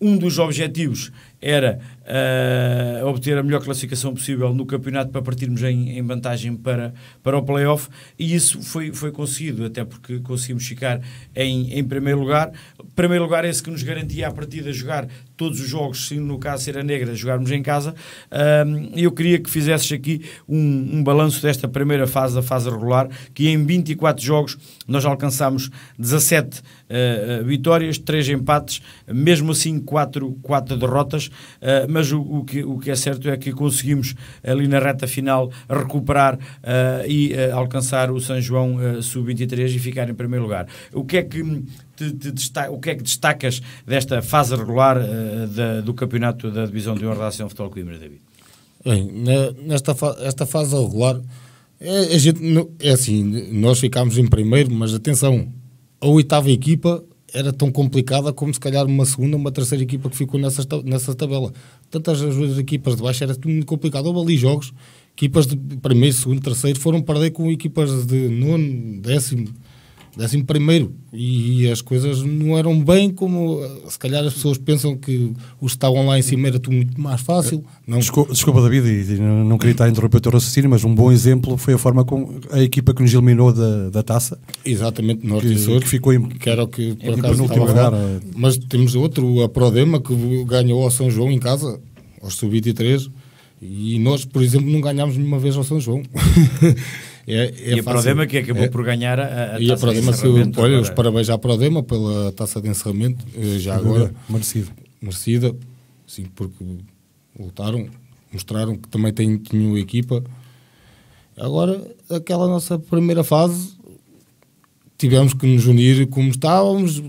Um dos objetivos era uh, obter a melhor classificação possível no campeonato para partirmos em, em, vantagem para, para o playoff e isso foi, foi conseguido, até porque conseguimos ficar em, em primeiro lugar. Primeiro lugar é esse que nos garantia a partida jogar todos os jogos, se no caso a Negra jogarmos em casa. Uh, eu queria que fizesses aqui um, um balanço desta primeira fase da fase regular, que em 24 jogos nós alcançámos 17 uh, eh, eh, vitórias, 3 empates, mesmo assim quatro, quatro derrotas, eh, mas o, o, que, o que é certo é que conseguimos ali na reta final recuperar eh, e eh, alcançar o São João Sub-23 e ficar em primeiro lugar. O que é que te, te destaca, o que é que destacas desta fase regular uh, da, do campeonato da divisão de honra da Associação Futebol Coimbra, David? Bem, nesta fa esta fase regular, é, gente, é assim, nós ficámos em primeiro, mas atenção, a oitava equipa era tão complicada como se calhar uma segunda, uma terceira equipa que ficou nessa, nessa tabela. Tantas as duas equipas de baixo era tudo muito complicado. Houve ali jogos, equipas de primeiro, segundo, terceiro foram perder com equipas de nono, décimo décimo assim, primeiro e as coisas não eram bem como eh, se calhar as pessoas pensam que os estavam lá em cima era tudo muito mais fácil. Não. Desculpa, desculpa David, e não queria estar a interromper o teu raciocínio, mas um bom exemplo foi a forma como a equipa que nos eliminou da, da taça. Exatamente, nós que, que ficou em, que era o que por em, acaso estava lugar, a... Eh. Mas temos outro, a Prodema, que ganhou ao São João em casa, aos sub-23, e nós, por exemplo, não ganhámos nenhuma vez ao São João. É, é e a Prodema é que acabou é, por ganhar a, a e taça a Prodema de é encerramento. olha, os parabéns à Prodema pela taça de encerramento, eh, já agora. Merecida. Merecida, sim, porque lutaram, mostraram que também têm, tinham equipa. Agora, aquela nossa primeira fase, tivemos que nos unir como estávamos.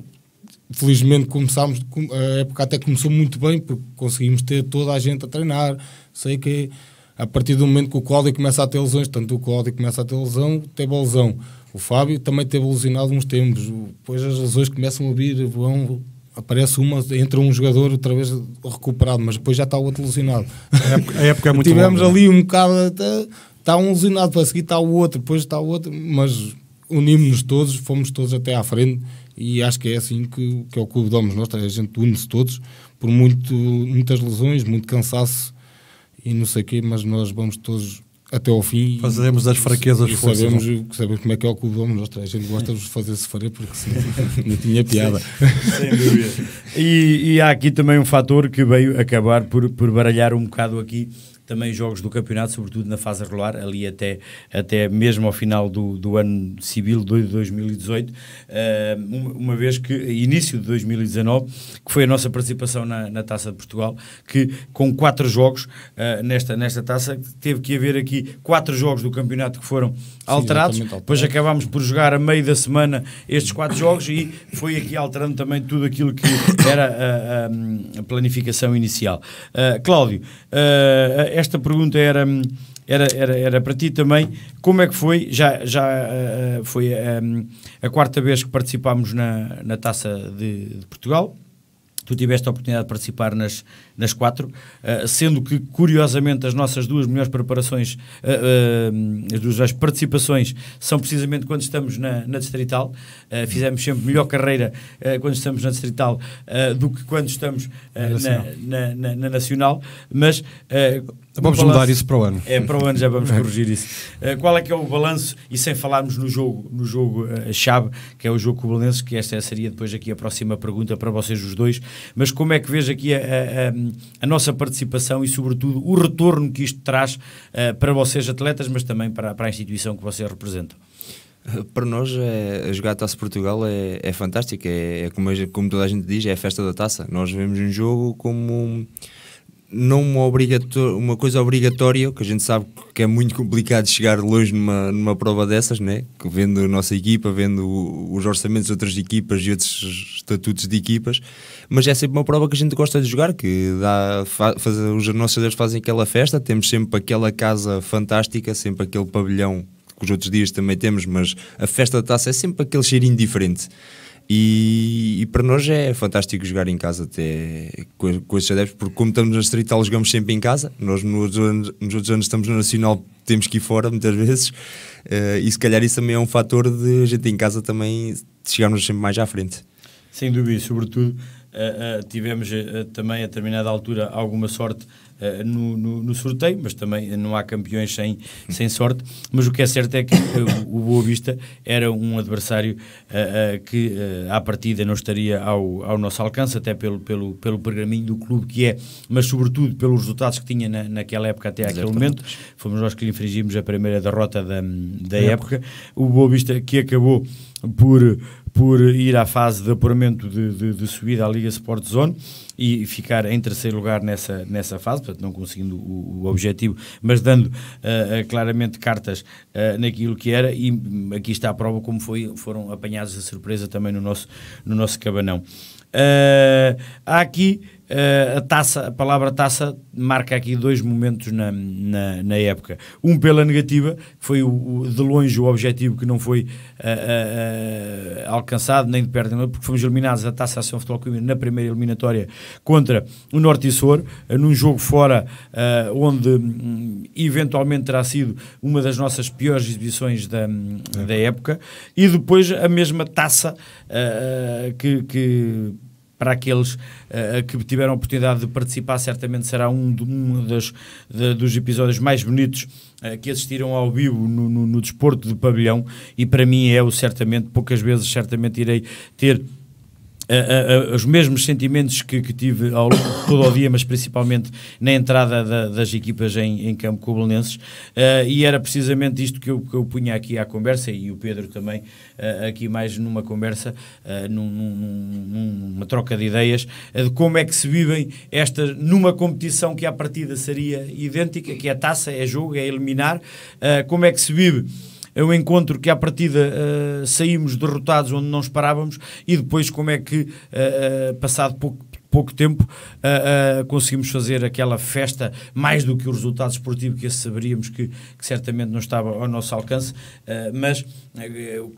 Felizmente começámos, a época até começou muito bem, porque conseguimos ter toda a gente a treinar. Sei que a partir do momento que o Cláudio começa a ter lesões, tanto o Cláudio começa a ter lesão, teve a lesão. O Fábio também teve lesionado uns tempos. Depois as lesões começam a vir, vão, aparece uma, entra um jogador outra vez recuperado, mas depois já está o outro lesionado. A época, a época é muito Tivemos longa. ali né? um bocado, está, está um lesionado para seguir, está o outro, depois está o outro, mas unimos-nos todos, fomos todos até à frente e acho que é assim que, que é o clube de homens nós, a gente une-se todos, por muito, muitas lesões, muito cansaço, e não sei o quê, mas nós vamos todos até ao fim. Fazemos as fraquezas e forças, é? sabemos, sabemos como é que é o clube vamos nós três. A gente gosta de fazer sofrer porque não tinha piada. sem dúvida. E, e, há aqui também um fator que veio acabar por, por baralhar um bocado aqui também jogos do campeonato, sobretudo na fase regular, ali até, até mesmo ao final do, do ano civil de 2018, ah, uma vez que, início de 2019, que foi a nossa participação na, na Taça de Portugal, que com quatro jogos ah, nesta, nesta taça, teve que haver aqui quatro jogos do campeonato que foram alterados. Alterado. Depois acabámos por jogar a meio da semana estes quatro jogos e foi aqui alterando também tudo aquilo que era a, a planificação inicial. Uh, Cláudio, uh, esta pergunta era era, era, era para ti também. Como é que foi? Já, já uh, foi um, a quarta vez que participámos na, na Taça de, de Portugal. Tu tiveste a oportunidade de participar nas, nas quatro, uh, sendo que, curiosamente, as nossas duas melhores preparações, uh, uh, as duas participações, são precisamente quando estamos na, na Distrital. fizemos sempre melhor carreira quando estamos na Distrital do que quando estamos na, na, na, Nacional, mas. Vamos mudar isso para o ano. É, para o ano já vamos é. corrigir isso. Uh, qual é que é o balanço, e sem falarmos no jogo, no jogo uh, chave, que é o jogo com o Balanço, que esta seria depois aqui a próxima pergunta para vocês os dois, mas como é que vejo aqui a, a, a nossa participação e, sobretudo, o retorno que isto traz uh, para vocês, atletas, mas também para, para a instituição que vocês representam. Para nós, é, jogar a Taça Portugal é, é fantástico, é, é como, como, toda a gente diz, é a festa da taça. Nós vemos um jogo como não uma, uma coisa obrigatória, que a gente sabe que é muito complicado chegar longe numa, numa prova dessas, né? que vendo a nossa equipa, vendo os orçamentos de outras equipas e outros estatutos de equipas, mas é sempre uma prova que a gente gosta de jogar, que dá, faz, os nossos jogadores fazem aquela festa, temos sempre aquela casa fantástica, sempre aquele pavilhão que os outros dias também temos, mas a festa da taça é sempre aquele cheirinho diferente. E, e, para nós é fantástico jogar em casa até com, com esses adeptos, porque como estamos na Streetal jogamos sempre em casa, nós nos, nos outros anos estamos no Nacional, temos que ir fora muitas vezes, uh, e se calhar isso também é um fator de a gente em casa também chegarmos sempre mais à frente. Sem dúvida, e sobretudo uh, uh, tivemos também a determinada altura alguma sorte eh, no, no, no, sorteio, mas também não há campeões sem, sem sorte. Mas o que é certo é que eh, o, Boa Vista era um adversário uh, que, uh, à partida, não estaria ao, ao nosso alcance, até pelo, pelo, pelo pergaminho do clube que é, mas sobretudo pelos resultados que tinha na, naquela época até aquele momento. Fomos nós que lhe infringimos a primeira derrota da, da época. O Boa Vista que acabou por por ir à fase de apuramento de, de, de, subida à Liga Sport Zone e ficar em terceiro lugar nessa, nessa fase, portanto não conseguindo o, o objetivo, mas dando uh, claramente cartas uh, naquilo que era e aqui está a prova como foi, foram apanhados a surpresa também no nosso, no nosso cabanão. Uh, há aqui Uh, a taça, a palavra taça marca aqui dois momentos na, na, na época. Um pela negativa, que foi o, o, de longe o objetivo que não foi uh, uh, alcançado, nem de perto, porque fomos eliminados da Taça Ação Futebol Clube na primeira eliminatória contra o Norte e Sor, num jogo fora onde hum, eventualmente terá sido uma das nossas piores exibições da, é. da época. E depois a mesma taça que, que para aqueles uh, que tiveram a oportunidade de participar, certamente será um, de, um das, de, dos episódios mais bonitos uh, que assistiram ao vivo no, no, no desporto de pavilhão e para mim é o certamente, poucas vezes certamente irei ter a, a, os mesmos sentimentos que, que, tive ao longo de todo o dia, mas principalmente na entrada da, das equipas em, em campo com o uh, e era precisamente isto que eu, que eu punha aqui à conversa, e o Pedro também, uh, aqui mais numa conversa, uh, num, num, numa troca de ideias, de como é que se vivem estas, numa competição que à partida seria idêntica, que é taça, é jogo, é eliminar, como é que se vive é um encontro que à partida uh, saímos derrotados onde não esperávamos e depois como é que, uh, passado pouco pouco tempo uh, uh, conseguimos fazer aquela festa, mais do que o resultado esportivo que esse saberíamos que, que certamente não estava ao nosso alcance, uh, mas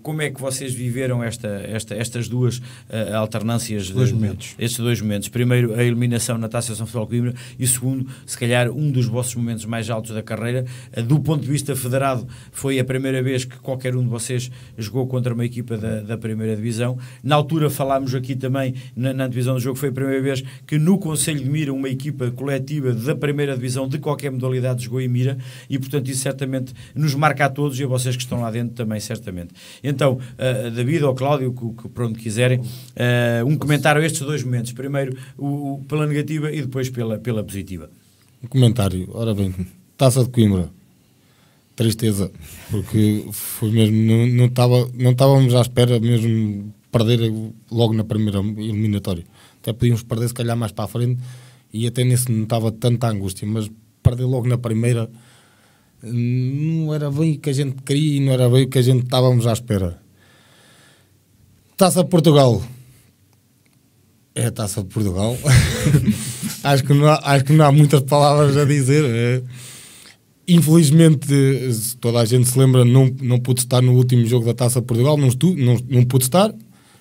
como é que vocês viveram esta, esta estas duas alternâncias? Dois de, momentos. Estes dois momentos. Primeiro, a eliminação na Taça São Futebol Coimbra e segundo, se calhar um dos vossos momentos mais altos da carreira. do ponto de vista federado, foi a primeira vez que qualquer um de vocês jogou contra uma equipa da, da primeira divisão. Na altura falámos aqui também, na, na divisão do jogo, foi a primeira primeira vez que no Conselho de Mira uma equipa coletiva da primeira divisão de qualquer modalidade jogou em Mira e, portanto, isso certamente nos marca a todos e a vocês que estão lá dentro também, certamente. Então, uh, David ou Cláudio, que, que, pronto quiserem, uh, um comentário a estes dois momentos. Primeiro o, pela negativa e depois pela, pela positiva. Um comentário. Ora bem, taça de Coimbra. Tristeza, porque foi mesmo, não, não, tava, não estávamos à espera mesmo perder logo na primeira eliminatória até podíamos perder se calhar mais para a frente e até nesse não estava tanta angústia, mas perder logo na primeira não era bem o que a gente queria e não era bem o que a gente estávamos à espera. Taça de Portugal. É a Taça de Portugal. acho, que não há, acho que não há muitas palavras a dizer. É. Infelizmente, toda a gente se lembra, não, não pude estar no último jogo da Taça de Portugal, não, estu, não, não pude estar,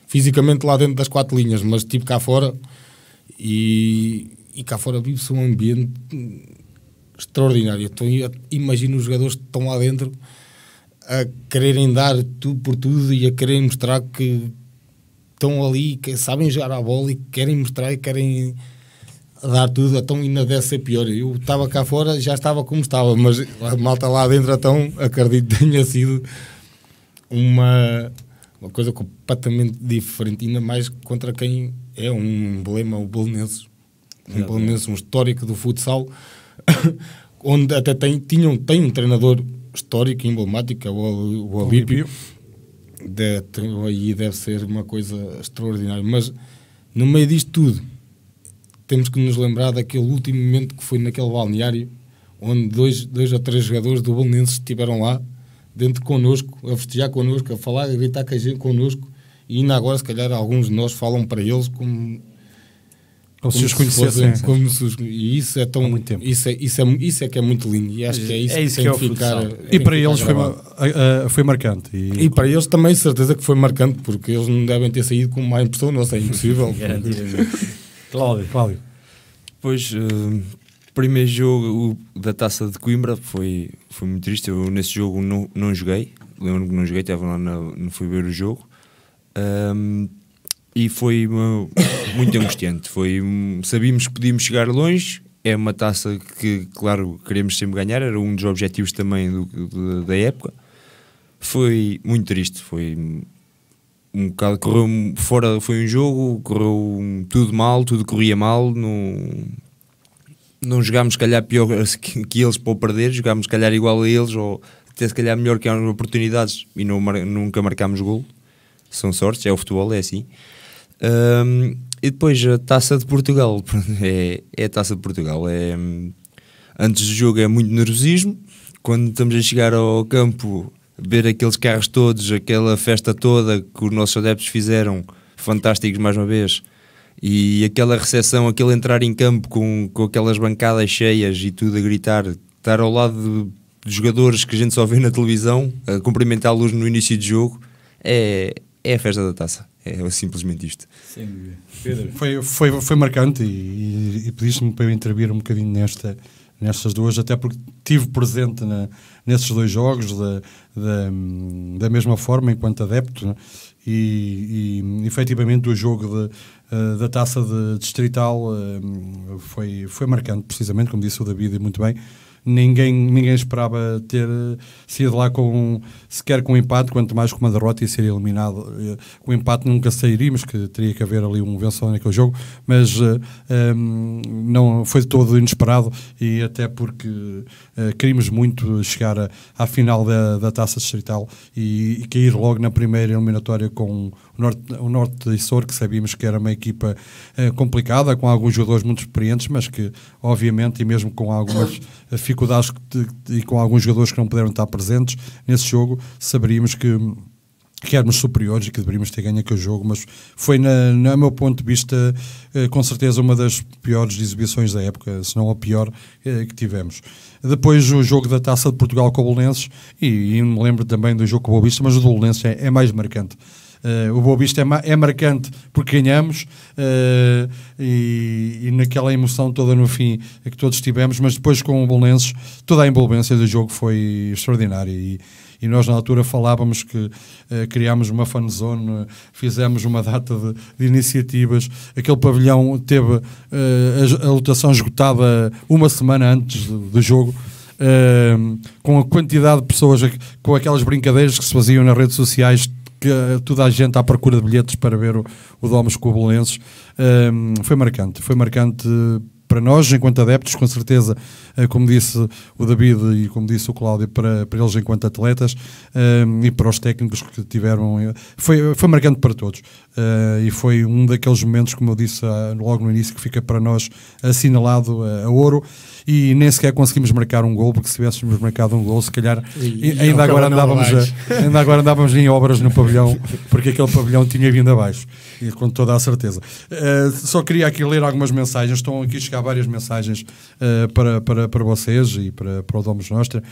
fisicamente lá dentro das quatro linhas, mas tipo cá fora. E, e cá fora vive-se um ambiente extraordinário. Então, imagino os jogadores que estão lá dentro a quererem dar tudo por tudo e a quererem mostrar que estão ali, que sabem jogar a bola e querem mostrar e querem dar tudo, então ainda deve ser pior. Eu estava cá fora, já estava como estava, mas a malta lá dentro, então acredito que tenha sido uma, uma coisa completamente diferente, ainda mais contra quem é um emblema, o Bolonenses. Um Belenenses, um histórico do futsal, onde até tem, tinha, tem um treinador histórico emblemático, é o, o Olímpio. aí deve ser uma coisa extraordinária. Mas, no meio disto tudo, temos que nos lembrar daquele último momento que foi naquele balneário, onde dois, dois ou três jogadores do Bolonenses estiveram lá dentro de connosco, a festejar connosco, a falar, a gritar com a gente connosco. E ainda agora, se calhar, alguns de nós falam para eles como. como se os conhecessem. Se fossem, se e isso é tão. muito tempo. Isso é, isso, é, isso é que é muito lindo. E acho que é isso, é isso que, que, é o ficar. e para eles foi, uh, foi marcante. E... e... para eles também, certeza que foi marcante, porque eles não devem ter saído com má impressão, sei, é impossível. Cláudio. Cláudio. Pois, uh, primeiro jogo da taça de Coimbra foi, foi muito triste. Eu nesse jogo não, não joguei. Lembro-me que não joguei, estava lá, na, não fui ver o jogo. Um, e foi muito angustiante. Foi, sabíamos que podíamos chegar longe. É uma taça que, claro, queremos sempre ganhar. Era um dos objetivos também do, do, da época. Foi muito triste. Foi um bocado correu fora foi um jogo correu tudo mal tudo corria mal não não jogámos se calhar pior que, eles para o perder, jogámos se calhar igual a eles ou até se calhar melhor que as oportunidades e não, nunca marcámos gol. São sortes, é o futebol, é assim. Um, e depois a Taça de Portugal, é, é a Taça de Portugal. É, antes do jogo é muito nervosismo, quando estamos a chegar ao campo, ver aqueles carros todos, aquela festa toda que os nossos adeptos fizeram, fantásticos mais uma vez e aquela recepção, aquele entrar em campo com, com aquelas bancadas cheias e tudo a gritar, estar ao lado de, de jogadores que a gente só vê na televisão, a cumprimentá-los no início de jogo, é, é a festa da taça. É simplesmente isto. Sim, foi, foi, foi marcante e, e, pediste-me para eu intervir um bocadinho nesta, nestas duas, até porque tive presente na, nesses dois jogos da, da, da mesma forma enquanto adepto né? e, e efetivamente o jogo de, eh, da taça de distrital uh, foi, foi marcante, precisamente, como disse o David e muito bem. Ninguém, ninguém esperava ter eh, sido lá com sequer com um empate, quanto mais com uma derrota e ser eliminado. Com empate nunca sairíamos, que teria que haver ali um vencedor naquele jogo, mas uh, um, ehm, não foi todo inesperado e até porque uh, queríamos muito chegar à final da, da taça distrital e, e cair logo na primeira eliminatória com o Norte, de Sor, que sabíamos que era uma equipa eh, complicada, com alguns jogadores muito experientes, mas que, obviamente, e mesmo com algumas eh, dificuldades de, e com alguns jogadores que não puderam estar presentes nesse jogo, saberíamos que que éramos superiores e que deveríamos ter ganho aquele jogo, mas foi, na, no meu ponto de vista, eh, com certeza uma das piores exibições da época, se não a pior eh, que tivemos. Depois o jogo da Taça de Portugal com o Bolenses, e, e me lembro também do jogo com o Bolista, mas o do Bolenses é, é mais marcante. Uh, o Boa Vista é, ma é marcante porque ganhamos uh, e, e, naquela emoção toda no fim que todos tivemos, mas depois com o Bolenses, toda a envolvência do jogo foi extraordinária. E, e nós na altura falávamos que uh, criámos uma fanzone, fizemos uma data de, de iniciativas. Aquele pavilhão teve uh, a, a lotação esgotada uma semana antes do, do jogo. Uh, com a quantidade de pessoas, com aquelas brincadeiras que se faziam nas redes sociais, que eh, toda a gente à procura de bilhetes para ver o, o Domus com o Um, foi marcante, foi marcante para nós, enquanto adeptos, com certeza, eh, como disse o David e como disse o Cláudio, para, para eles enquanto atletas eh, e para os técnicos que tiveram. Eh, foi, foi marcante para todos e foi um daqueles momentos, como eu disse ah, logo no início, que fica para nós assinalado a, ouro e nem sequer conseguimos marcar um gol, porque se tivéssemos marcado um gol, se calhar ainda, agora andávamos a, ainda agora andávamos em obras no pavilhão, porque aquele pavilhão tinha vindo abaixo com toda a certeza. Uh, só queria aqui ler algumas mensagens, estão aqui a chegar várias mensagens uh, para, para, para vocês e para, para o Domus Nostra.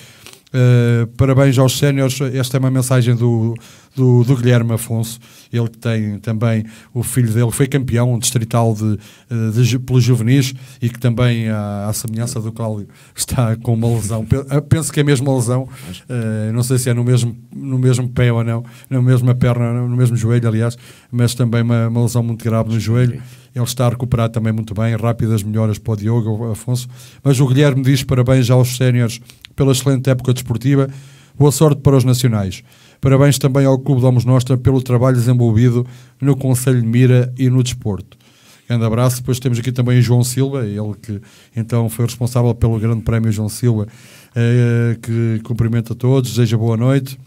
Eh, parabéns aos séniores. Esta é uma mensagem do, do, do, Guilherme Afonso. Ele tem também o filho dele, foi campeão um distrital de, eh, de, de, pelos juvenis e que também, à, semelhança do Cláudio, está com uma lesão. Eh, penso que é a mesma lesão. Uh, não sei se é no mesmo, no mesmo pé ou não, na mesma perna, no mesmo joelho, aliás, mas também uma, uma lesão muito grave no joelho. Ele está a recuperar também muito bem, rápidas melhoras para o Diogo Afonso. Mas o Guilherme diz parabéns aos séniores pela excelente época desportiva. Boa sorte para os nacionais. Parabéns também ao Clube Domos Nostra pelo trabalho desenvolvido no Conselho de Mira e no desporto. Grande abraço. Depois temos aqui também o João Silva, ele que então foi responsável pelo Grande Prémio João Silva, eh, que cumprimenta todos, deseja boa noite.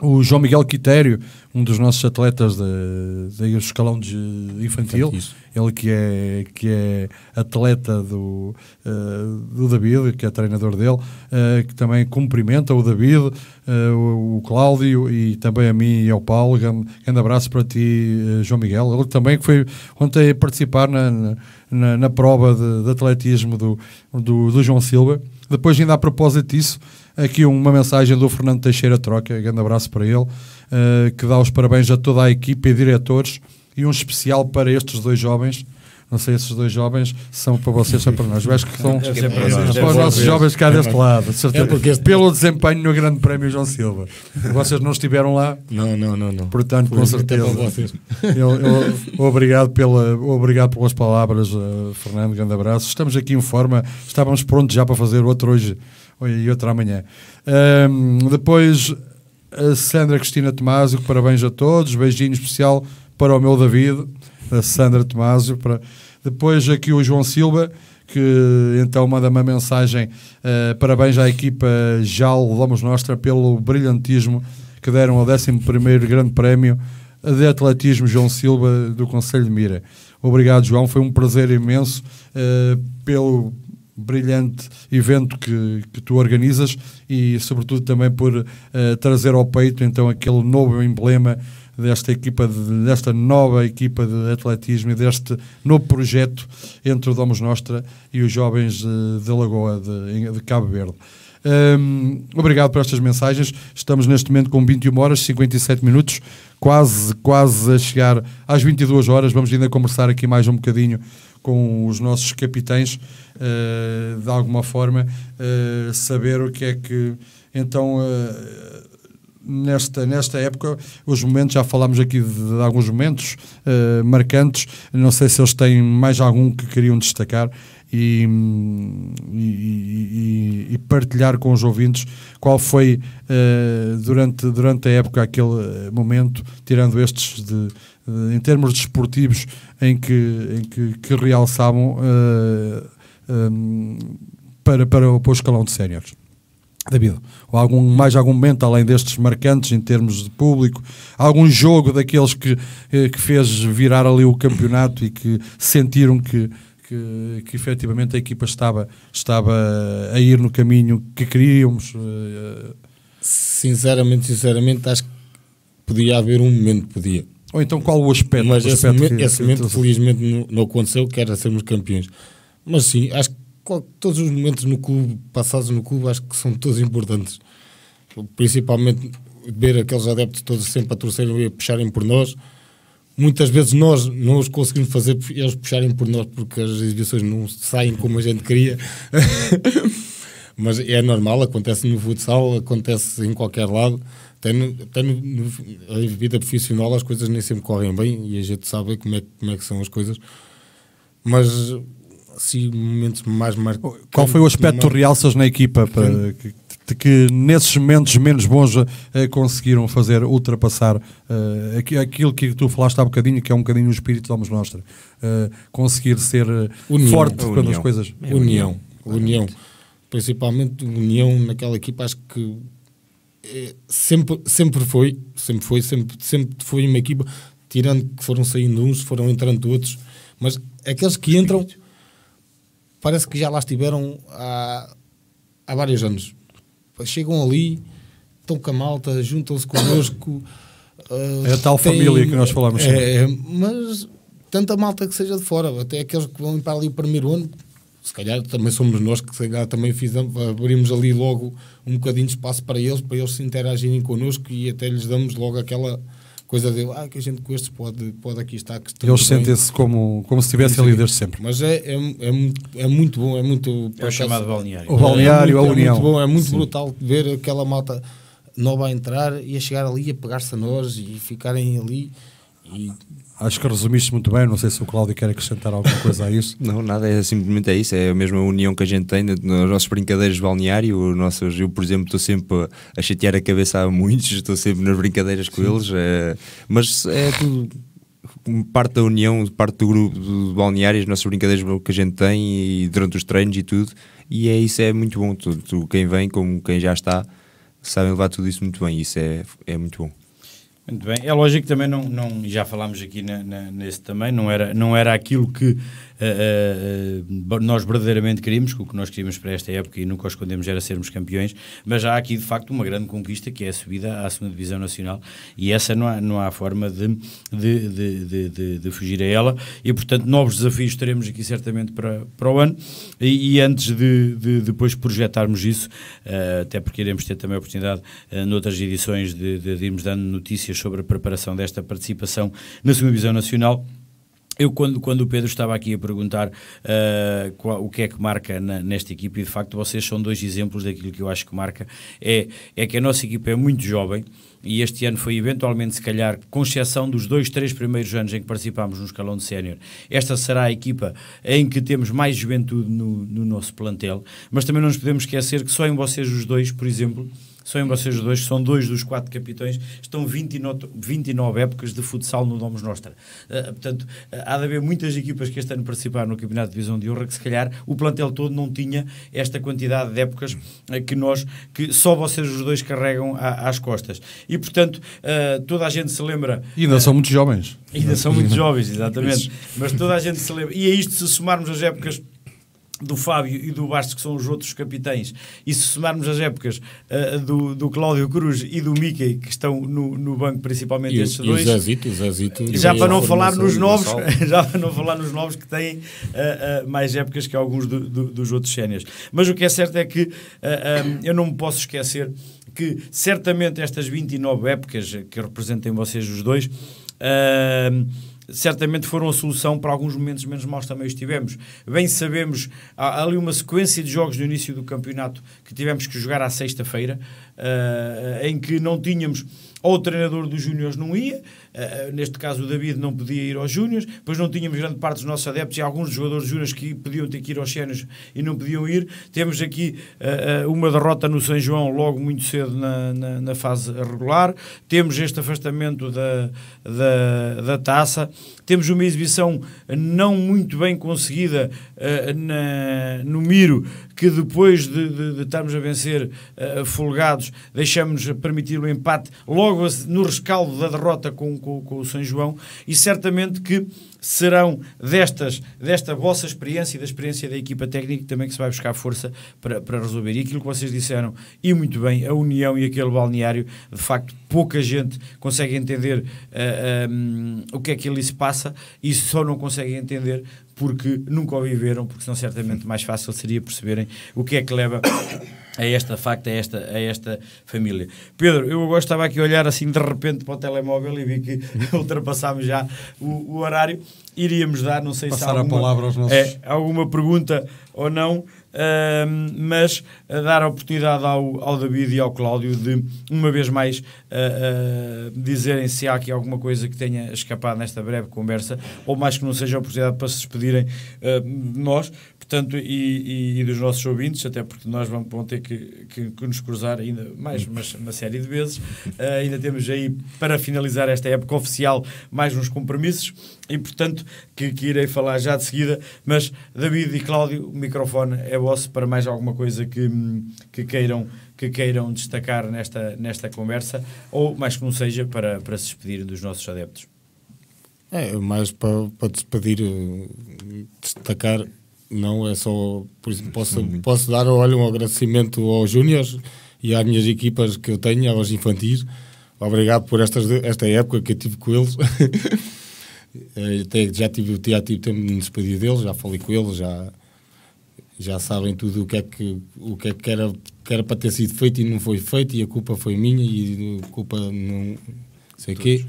O João Miguel Quitério, um dos nossos atletas da escalão de infantil, ele que é, que é atleta do, uh, do David, que é treinador dele, uh, que também cumprimenta o David, uh, o, o, Cláudio e também a mim e ao Paulo. Grande, grande abraço para ti, João Miguel. Ele também que foi ontem participar na, na, na prova de, de atletismo do, do, do João Silva. Depois, ainda a propósito disso, aqui uma mensagem do Fernando Teixeira Troca, grande abraço para ele, eh, que dá os parabéns a toda a equipa e diretores e um especial para estes dois jovens não sei, esses dois jovens são para vocês, são para nós. Eu acho que são é é é para, os nossos jovens cá deste lado, Porque Pelo desempenho no Grande Prémio João Silva. Vocês não estiveram lá? Não, não, não. não. Portanto, com certeza. obrigado, obrigado pelas palavras, eh, Fernando. Grande abraço. Estamos aqui em forma, estávamos prontos já para fazer outro hoje e outro amanhã. depois, a Sandra Cristina Tomásio, parabéns a todos. Beijinho especial para o meu David a Sandra Tomásio. Para... Depois aqui o João Silva, que então manda uma mensagem. Uh, parabéns à equipa Jal Vamos Nostra pelo brilhantismo que deram ao 11 Grande Prémio de Atletismo João Silva do Conselho de Mira. Obrigado, João. Foi um prazer imenso uh, pelo brilhante evento que, que tu organizas e, sobretudo, também por uh, trazer ao peito então aquele novo emblema desta equipa, de, desta nova equipa de atletismo e deste novo projeto entre o Domus Nostra e os jovens eh, da Lagoa de, de, Cabo Verde. Um, ehm, obrigado por estas mensagens. Estamos neste momento com 21 horas 57 minutos, quase, quase a chegar às 22 horas. Vamos ainda conversar aqui mais um bocadinho com os nossos capitães, uh, de alguma forma, uh, saber o que é que então uh, nesta, nesta época, os momentos, já falámos aqui de, alguns momentos uh, marcantes, não sei se eles têm mais algum que queriam destacar e, e, e partilhar com os ouvintes qual foi uh, durante, durante a época aquele eh, momento, tirando estes de, de em termos desportivos em que, em que, que realçavam uh, um, para, para, para o escalão de séniores. David, algum, mais algum momento além destes marcantes em termos de público? Algum jogo daqueles que, eh, que fez virar ali o campeonato e que sentiram que, que, que efetivamente a equipa estava, estava a ir no caminho que queríamos? Eh, sinceramente, sinceramente, acho que podia haver um momento, podia. Ou então qual o aspecto? Mas o aspecto esse, momento, que, esse momento felizmente não, não aconteceu, que era sermos campeões. Mas sim, acho que todos os momentos no clube passados no clube acho que são todos importantes. Principalmente ver aqueles adeptos todos sempre a torcerem e a puxarem por nós. Muitas vezes nós não os conseguimos fazer eles puxarem por nós porque as exibições não saem como a gente queria. Mas é normal, acontece no futsal, acontece em qualquer lado. Até, no, até vida profissional as coisas nem sempre correm bem e a gente sabe como é, como é que são as coisas. Mas assim, momentos mais Qual foi o aspecto que realças na equipa para, que, que, nesses momentos menos bons eh, conseguiram fazer ultrapassar uh, aquilo que tu falaste há bocadinho, que é um bocadinho o espírito da Homos Nostra? Uh, conseguir ser união. forte união. É quando as coisas. É, união. União. união. Principalmente união naquela equipa, acho que é, sempre, sempre foi, sempre foi, sempre, sempre foi uma equipa, tirando que foram saindo uns, foram entrando outros, mas aqueles que entram parece que já lá estiveram há, há vários anos. Chegam ali, estão com a malta, juntam-se connosco. Uh, é a eh, tal tem, família que nós falamos. É, mas tanta malta que seja de fora, até aqueles que vão limpar ali o primeiro ano, se calhar também somos nós que se calhar também fizemos, abrimos ali logo um bocadinho de espaço para eles, para eles se interagirem connosco e até lhes damos logo aquela coisa dele, ah, que a gente com estes pode, pode aqui estar. Que Eles sentem-se como, como se tivessem líderes sempre. Mas é, é, é, é muito bom, é muito. É o chamado balneário. O balneário, é muito, a união. É muito bom, é muito brutal ver aquela malta nova a entrar e a chegar ali a pegar-se a nós e ficarem ali e acho que resumiste muito bem. Não sei se o Cláudio quer acrescentar alguma coisa a isso. não, nada, é simplesmente é isso. É a mesma união que a gente tem nas né, nossas brincadeiras de balneário. nossos, eu, por exemplo, estou sempre a chatear a cabeça a muitos, estou sempre nas brincadeiras com eles, é, mas é tudo parte da união, parte do grupo de balneários, nossas brincadeiras que a gente tem e durante os treinos e tudo. E é isso, é muito bom. Tu, tu quem vem, como quem já está, sabem levar tudo isso muito bem. Isso é, é muito bom. Muito bem. É lógico que também não, não já falámos aqui na, na, nesse também, não era, não era aquilo que uh, uh, nós verdadeiramente queríamos, que o que nós queríamos para esta época e nunca o escondemos era sermos campeões, mas há aqui de facto uma grande conquista que é a subida à segunda divisão nacional e essa não há, não há forma de, de, de, de, de fugir a ela e portanto novos desafios teremos aqui certamente para, para o ano e, e antes de, de, depois projetarmos isso, uh, até porque iremos ter também a oportunidade noutras edições de, de, de irmos dando notícias sobre a preparação desta participação na segunda divisão nacional. Eu, quando, quando o Pedro estava aqui a perguntar uh, qual, o que é que marca na, nesta equipa, e de facto vocês são dois exemplos daquilo que eu acho que marca, é, é que a nossa equipa é muito jovem, e este ano foi eventualmente, se calhar, com exceção dos dois, três primeiros anos em que participámos no escalão de sénior, esta será a equipa em que temos mais juventude no, no nosso plantel, mas também não nos podemos esquecer que só em vocês os dois, por exemplo, são em vocês dois, são dois dos quatro capitães, estão 29, 29 épocas de futsal no Domus Nostra. Uh, portanto, eh, há de haver muitas equipas que este ano participaram no Campeonato de Divisão de Honra que se calhar o plantel todo não tinha esta quantidade de épocas eh, que nós, que só vocês os dois carregam a, às costas. E, portanto, uh, toda a gente se lembra... E ainda uh, são muito jovens. Ainda são muito jovens, exatamente. Mas toda a gente se lembra... E a é isto, se somarmos as épocas do Fábio e do Bastos, que são os outros capitães, e se somarmos as épocas uh, do, do Cláudio Cruz e do Mickey, que estão no, no banco principalmente e, estes e dois, Zazito, Zazito, já para não falar nos novos, já para não falar nos novos que têm uh, uh, mais épocas que alguns do, do, dos outros sénios. Mas o que é certo é que um, eu não me posso esquecer que certamente estas 29 épocas que representem vocês os dois certamente foram a solução para alguns momentos menos maus também os tivemos. Bem sabemos, há ali uma sequência de jogos no início do campeonato que tivemos que jogar à sexta-feira, uh, em que não tínhamos ou o treinador dos Júniores não ia, eh, neste caso, o David não podia ir aos Júniors, depois não tínhamos grande parte dos nossos adeptos e alguns jogadores Júniors que podiam ter que ir aos Sénios e não podiam ir. Temos aqui uh, uma derrota no São João logo muito cedo na, na, na fase regular. Temos este afastamento da, da, da, taça. Temos uma exibição não muito bem conseguida uh, na, no Miro, que depois de, de, de estarmos a vencer folgados, deixamos permitir o empate logo no rescaldo da derrota com com, com, o São João e certamente que serão destas, desta vossa experiência e da experiência da equipa técnica também que se vai buscar força para, para resolver. E aquilo que vocês disseram, e muito bem, a União e aquele balneário, de facto, pouca gente consegue entender uh, eh, um, eh, o que é que ali se passa e só não consegue entender porque nunca o viveram, porque senão certamente mais fácil seria perceberem o que é que leva a é esta facto, a é esta, a é esta família. Pedro, eu agora estava aqui a olhar assim de repente para o telemóvel e vi que ultrapassámos já o, o horário. Iríamos dar, não sei Passar se há alguma, a palavra aos nossos... É, alguma pergunta ou não mas dar a oportunidade ao, ao David e ao Cláudio de, uma vez mais, uh, uh, dizerem se há aqui alguma coisa que tenha escapado nesta breve conversa, ou mais que não seja a oportunidade para se despedirem de ah, nós, portanto, e, e, e, dos nossos ouvintes, até porque nós vamos, vamos ter que, que, que, nos cruzar ainda mais uma, uma série de vezes. Uh, ainda temos aí, para finalizar esta época oficial, mais uns compromissos e portanto que, que, irei falar já de seguida. Mas David e Cláudio, o microfone é vosso para mais alguma coisa que, que, queiram, que queiram destacar nesta, nesta conversa, ou mais que não seja, para, para se despedir dos nossos adeptos. É, mais para, para despedir, eh, destacar, não é só. Por exemplo, posso, posso dar olha, um agradecimento aos Júniors e às minhas equipas que eu tenho, aos infantis. Obrigado por estas, esta época que eu tive com eles. Eh, até já tive, já tive tempo de me despedir deles, já falei com eles, já, já sabem tudo o que é que, o que, é que era, que era para ter sido feito e não foi feito, e a culpa foi minha e a culpa não sei o quê.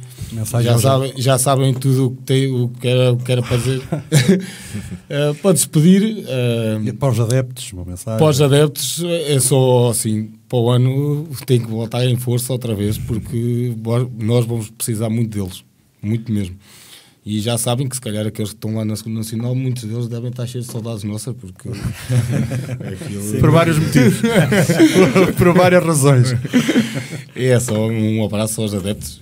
Já sabem, já sabem tudo o que, tem, o que, era, o que era para dizer. uh, para despedir. Uh, para os adeptos, uma mensagem. Para os adeptos, é só assim, para o ano tem que voltar em força outra vez, porque nós vamos precisar muito deles, muito mesmo. E já sabem que, se calhar, aqueles que estão lá na Segunda Nacional, muitos deles devem estar cheios de saudades nossas, porque. é por vários motivos. por, por várias razões. É só um abraço aos adeptos.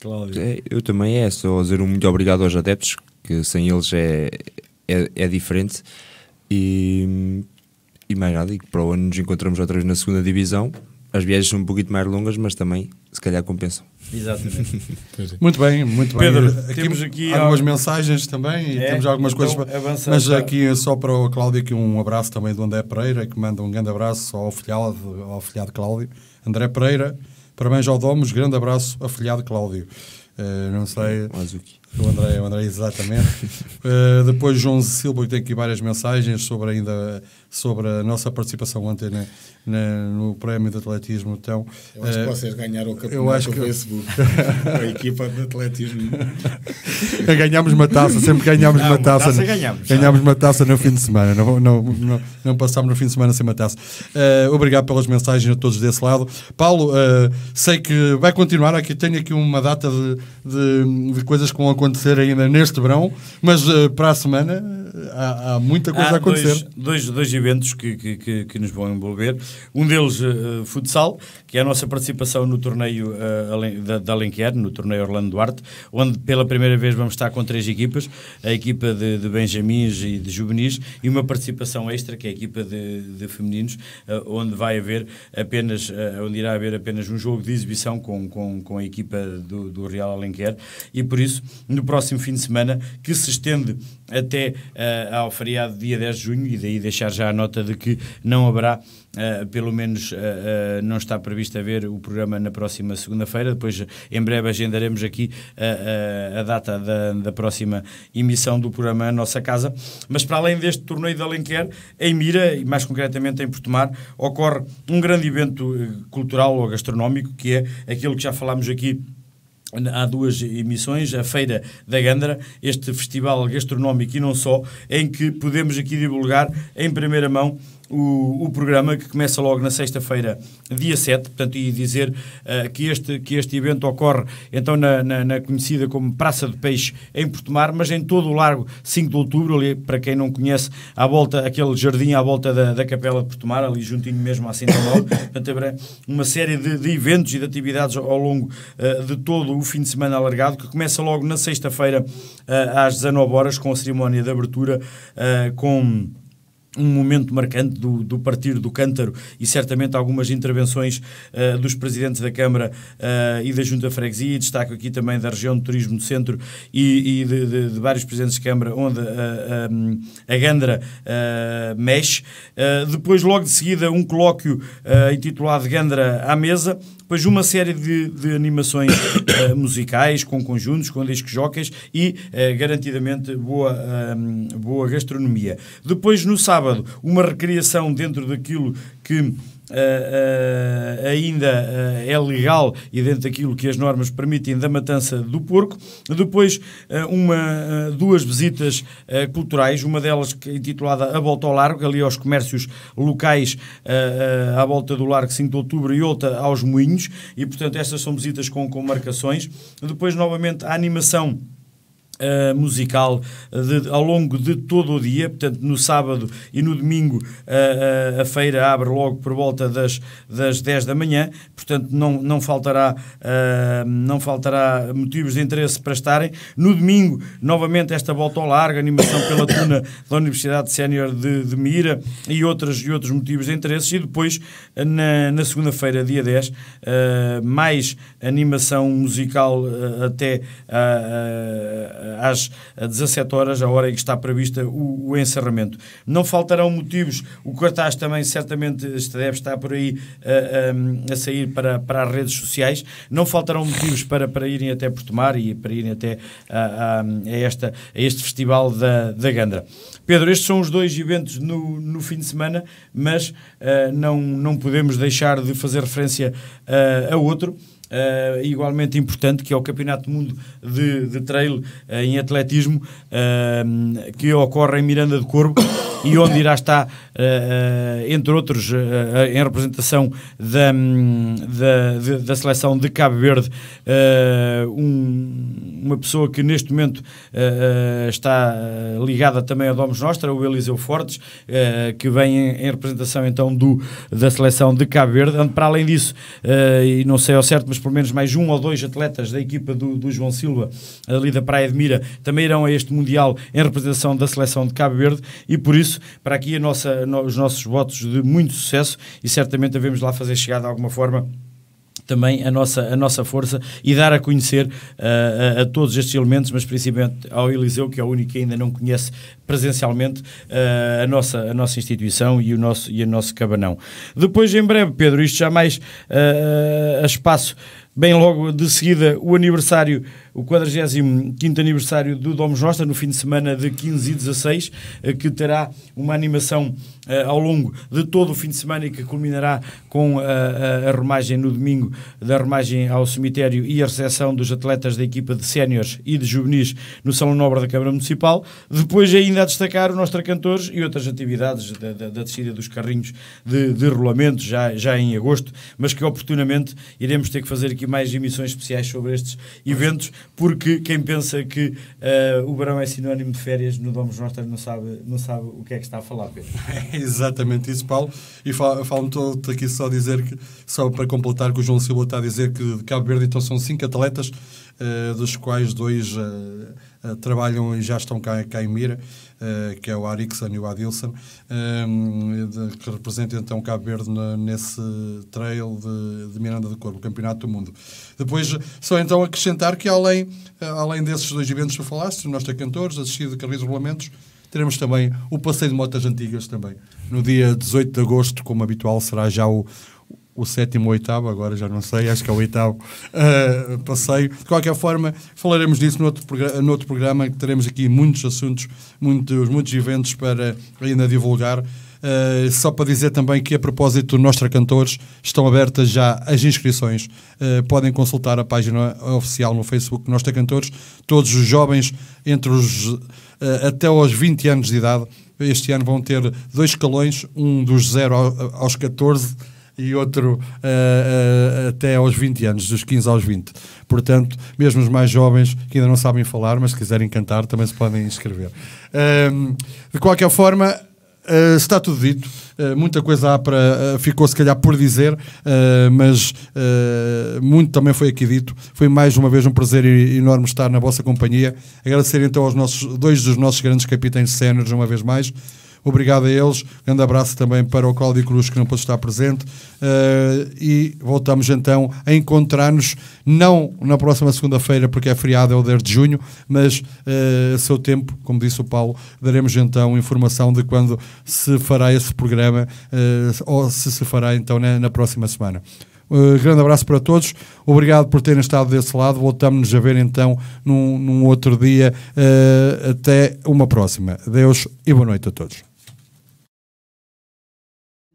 Cláudio. É, eu também é, só dizer um muito obrigado aos adeptos, que sem eles é, é, é diferente. E, e mais nada, e que para o ano nos encontramos outra vez na segunda divisão. As viagens são um pouquinho mais longas, mas também se calhar compensam. Exatamente. É. muito bem, muito bem. Pedro, temos aqui algumas algo... mensagens também e é, temos algumas então coisas. Para... Mas aqui aqui é só para o Cláudio, aqui um abraço também do André Pereira, que manda um grande abraço ao filhado, ao filhado Cláudio. André Pereira, parabéns ao Domos, grande abraço, afilhado Cláudio. Uh, não sei. mais o quê? O André, o André exatamente. Uh, depois, João Silva, que tem aqui várias mensagens sobre ainda sobre a nossa participação ontem na, na, no Prémio de Atletismo. Então, eu acho uh, que eh, vocês ganharam o campeonato acho que... Facebook. a equipa de atletismo. É, ganhámos uma taça, sempre ganhámos uma taça. taça ganhámos, uma taça no fim de semana. Não, não, não, não passámos no fim de semana sem uma taça. Uh, obrigado pelas mensagens a todos desse lado. Paulo, sei que vai continuar aqui. Tenho aqui uma data de, de, de coisas com a acontecer ainda neste verão, mas uh, para a semana há, há muita coisa há a acontecer. Dois, dois, dois eventos que, que, que, que, nos vão envolver. Um deles, uh, futsal, que é a nossa participação no torneio uh, da, da Alenquer, no torneio Orlando Duarte, onde pela primeira vez vamos estar com três equipas, a equipa de, de Benjamins e de Juvenis, e uma participação extra, que é a equipa de, de femininos, uh, onde vai haver apenas, onde irá haver apenas um jogo de exibição com, com, com a equipa do, do Real Alenquer, e por isso, no próximo fim de semana, que se estende até uh, ao feriado dia 10 de junho, e daí deixar já a nota de que não haverá, uh, pelo menos uh, não está previsto haver o programa na próxima segunda-feira. Depois, em breve, agendaremos aqui a data da, da, próxima emissão do programa Nossa Casa. Mas para além deste torneio de Alenquer, em Mira, e mais concretamente em Portomar, ocorre um grande evento cultural ou gastronómico, que é aquilo que já falámos aqui Há duas emissões, a Feira da Gândara, este festival gastronómico e não só, em que podemos aqui divulgar em primeira mão o, o, programa que começa logo na sexta-feira, dia 7, portanto, e dizer uh, que, este, que este evento ocorre então na, na, na, conhecida como Praça de Peixe em Portomar, mas em todo o largo 5 de outubro, ali, para quem não conhece, à volta, aquele jardim à volta da, da Capela de Portomar, ali juntinho mesmo à Central portanto, haverá uma série de, de, eventos e de atividades ao longo uh, de todo o fim de semana alargado, que começa logo na sexta-feira uh, às 19 horas com a cerimónia de abertura com um momento marcante do, do partir do cântaro e certamente algumas intervenções uh, dos presidentes da Câmara uh, e da Junta Freguesia, destaco aqui também da região do Turismo do Centro e, e de, de, de, vários presidentes de Câmara, onde uh, eh, um, a Gandra mexe. depois, logo de seguida, um colóquio intitulado Gandra à Mesa, depois uma série de, de animações uh, musicais, com conjuntos, com discos jocas e uh, garantidamente boa, boa gastronomia. Depois, no sábado, uma recriação dentro daquilo que Uh, uh, ainda uh, é legal e dentro daquilo que as normas permitem da matança do porco. Depois, uma, duas visitas culturais, uma delas é intitulada A Volta ao Largo, ali aos comércios locais à volta do Largo 5 de Outubro e outra aos Moinhos, e portanto estas são visitas com, com marcações. Depois, novamente, a animação Uh, musical de, ao longo de todo o dia, portanto, no sábado e no domingo uh, uh, a feira abre logo por volta das, das 10 da manhã, portanto, não, não, faltará, não faltará motivos de interesse para estarem. No domingo, novamente, esta volta ao largo, animação pela tuna da Universidade Sénior de, de Mira e outros, e outros motivos de interesse, e depois, na, na segunda-feira, dia 10, mais animação musical até. Uh, às 17 horas, a hora em que está prevista o, o encerramento. Não faltarão motivos, o cartaz também certamente deve estar por aí a, a sair para, para as redes sociais, não faltarão motivos para, para irem até Porto Mar e para irem até a, a, esta, a este festival da, da Gandra. Pedro, estes são os dois eventos no, no fim de semana, mas uh, não, não podemos deixar de fazer referência uh, a outro uh, igualmente importante, que é o Campeonato do Mundo de, de Trail uh, em Atletismo, eh, que ocorre em Miranda de Corvo e onde irá estar, uh, entre outros, eh, em representação da, hum, da, de, da, seleção de Cabo Verde, um, uma pessoa que neste momento está ligada também ao Domos Nostra, o Eliseu Fortes, que vem em, em, representação então do, da seleção de Cabo Verde. Para além disso, e não sei ao certo, mas pelo menos mais um ou dois atletas da equipa do, do João Silva, ali da Praia de Mira, também irão a este Mundial em representação da seleção de Cabo Verde e por isso isso, para aqui nossa, os nossos votos de muito sucesso e certamente devemos lá fazer chegar de alguma forma também a nossa, a nossa força e dar a conhecer uh, a, a, todos estes elementos, mas principalmente ao Eliseu, que é o único que ainda não conhece presencialmente uh, a, nossa, a nossa instituição e o nosso, e a nosso cabanão. Depois, em breve, Pedro, isto já mais uh, a espaço, bem logo de seguida, o aniversário o 45 aniversário do Domus Nostra, no fim de semana de 15 e 16, eh, que terá uma animação eh, ao longo de todo o fim de semana e que culminará com a, eh, a remagem no domingo, da remagem ao cemitério e a recepção dos atletas da equipa de séniores e de juvenis no Salão Nobre da Câmara Municipal. Depois, ainda a destacar o Nostra Cantores e outras atividades da, da, da descida dos carrinhos de, de rolamento, já, já em agosto, mas que oportunamente iremos ter que fazer aqui mais emissões especiais sobre estes eventos, porque quem pensa que uh, o verão é sinónimo de férias no Domus Nostra não sabe, não sabe o que é que está a falar, Pedro. É exatamente isso, Paulo. E falo-me falo todo aqui só dizer que, só para completar, que o João Silva está a dizer que de Cabo Verde então são cinco atletas eh, dos quais dois eh, eh, trabalham e já estão cá, cá em Mira, que é o Arikson e o Adilson, ehm, que representam então Cabo Verde nesse trail de, de Miranda do Corvo, Campeonato do Mundo. Depois, só então acrescentar que além, além desses dois eventos que falaste, nós temos cantores, assistido de carreiras regulamentos, teremos também o passeio de motas antigas também. No dia 18 de agosto, como habitual, será já o, o sétimo ou oitavo, agora já não sei, acho que é o oitavo uh, passeio. De qualquer forma, falaremos disso noutro, programa, noutro programa, que teremos aqui muitos assuntos, muitos, muitos eventos para ainda divulgar. Uh, só para dizer também que, a propósito do Nostra Cantores, estão abertas já as inscrições. Uh, podem consultar a página oficial no Facebook Nostra Cantores. Todos os jovens entre os uh, até aos 20 anos de idade, este ano vão ter dois escalões, um dos 0 aos 14 e outro uh, uh, até aos 20 anos, dos 15 aos 20. Portanto, mesmo os mais jovens que ainda não sabem falar, mas se quiserem cantar, também se podem inscrever. Ehm, de qualquer forma, uh, está tudo dito. muita coisa há para, ficou se calhar por dizer, mas muito também foi aqui dito. Foi mais uma vez um prazer enorme estar na vossa companhia. Agradecer então aos nossos, dois dos nossos grandes capitães séniores, uma vez mais Obrigado a eles. Grande abraço também para o Cláudio Cruz, que não pode estar presente. Uh, e voltamos então a encontrar-nos, não na próxima segunda-feira, porque é feriado, é o 10 de junho, mas uh, a seu tempo, como disse o Paulo, daremos então informação de quando se fará esse programa uh, ou se se fará então na, na próxima semana. Uh, grande abraço para todos. Obrigado por terem estado desse lado. Voltamos-nos a ver então num, num outro dia. Uh, até uma próxima. Deus e boa noite a todos.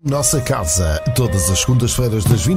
Nossa Casa, todas as segundas-feiras das 20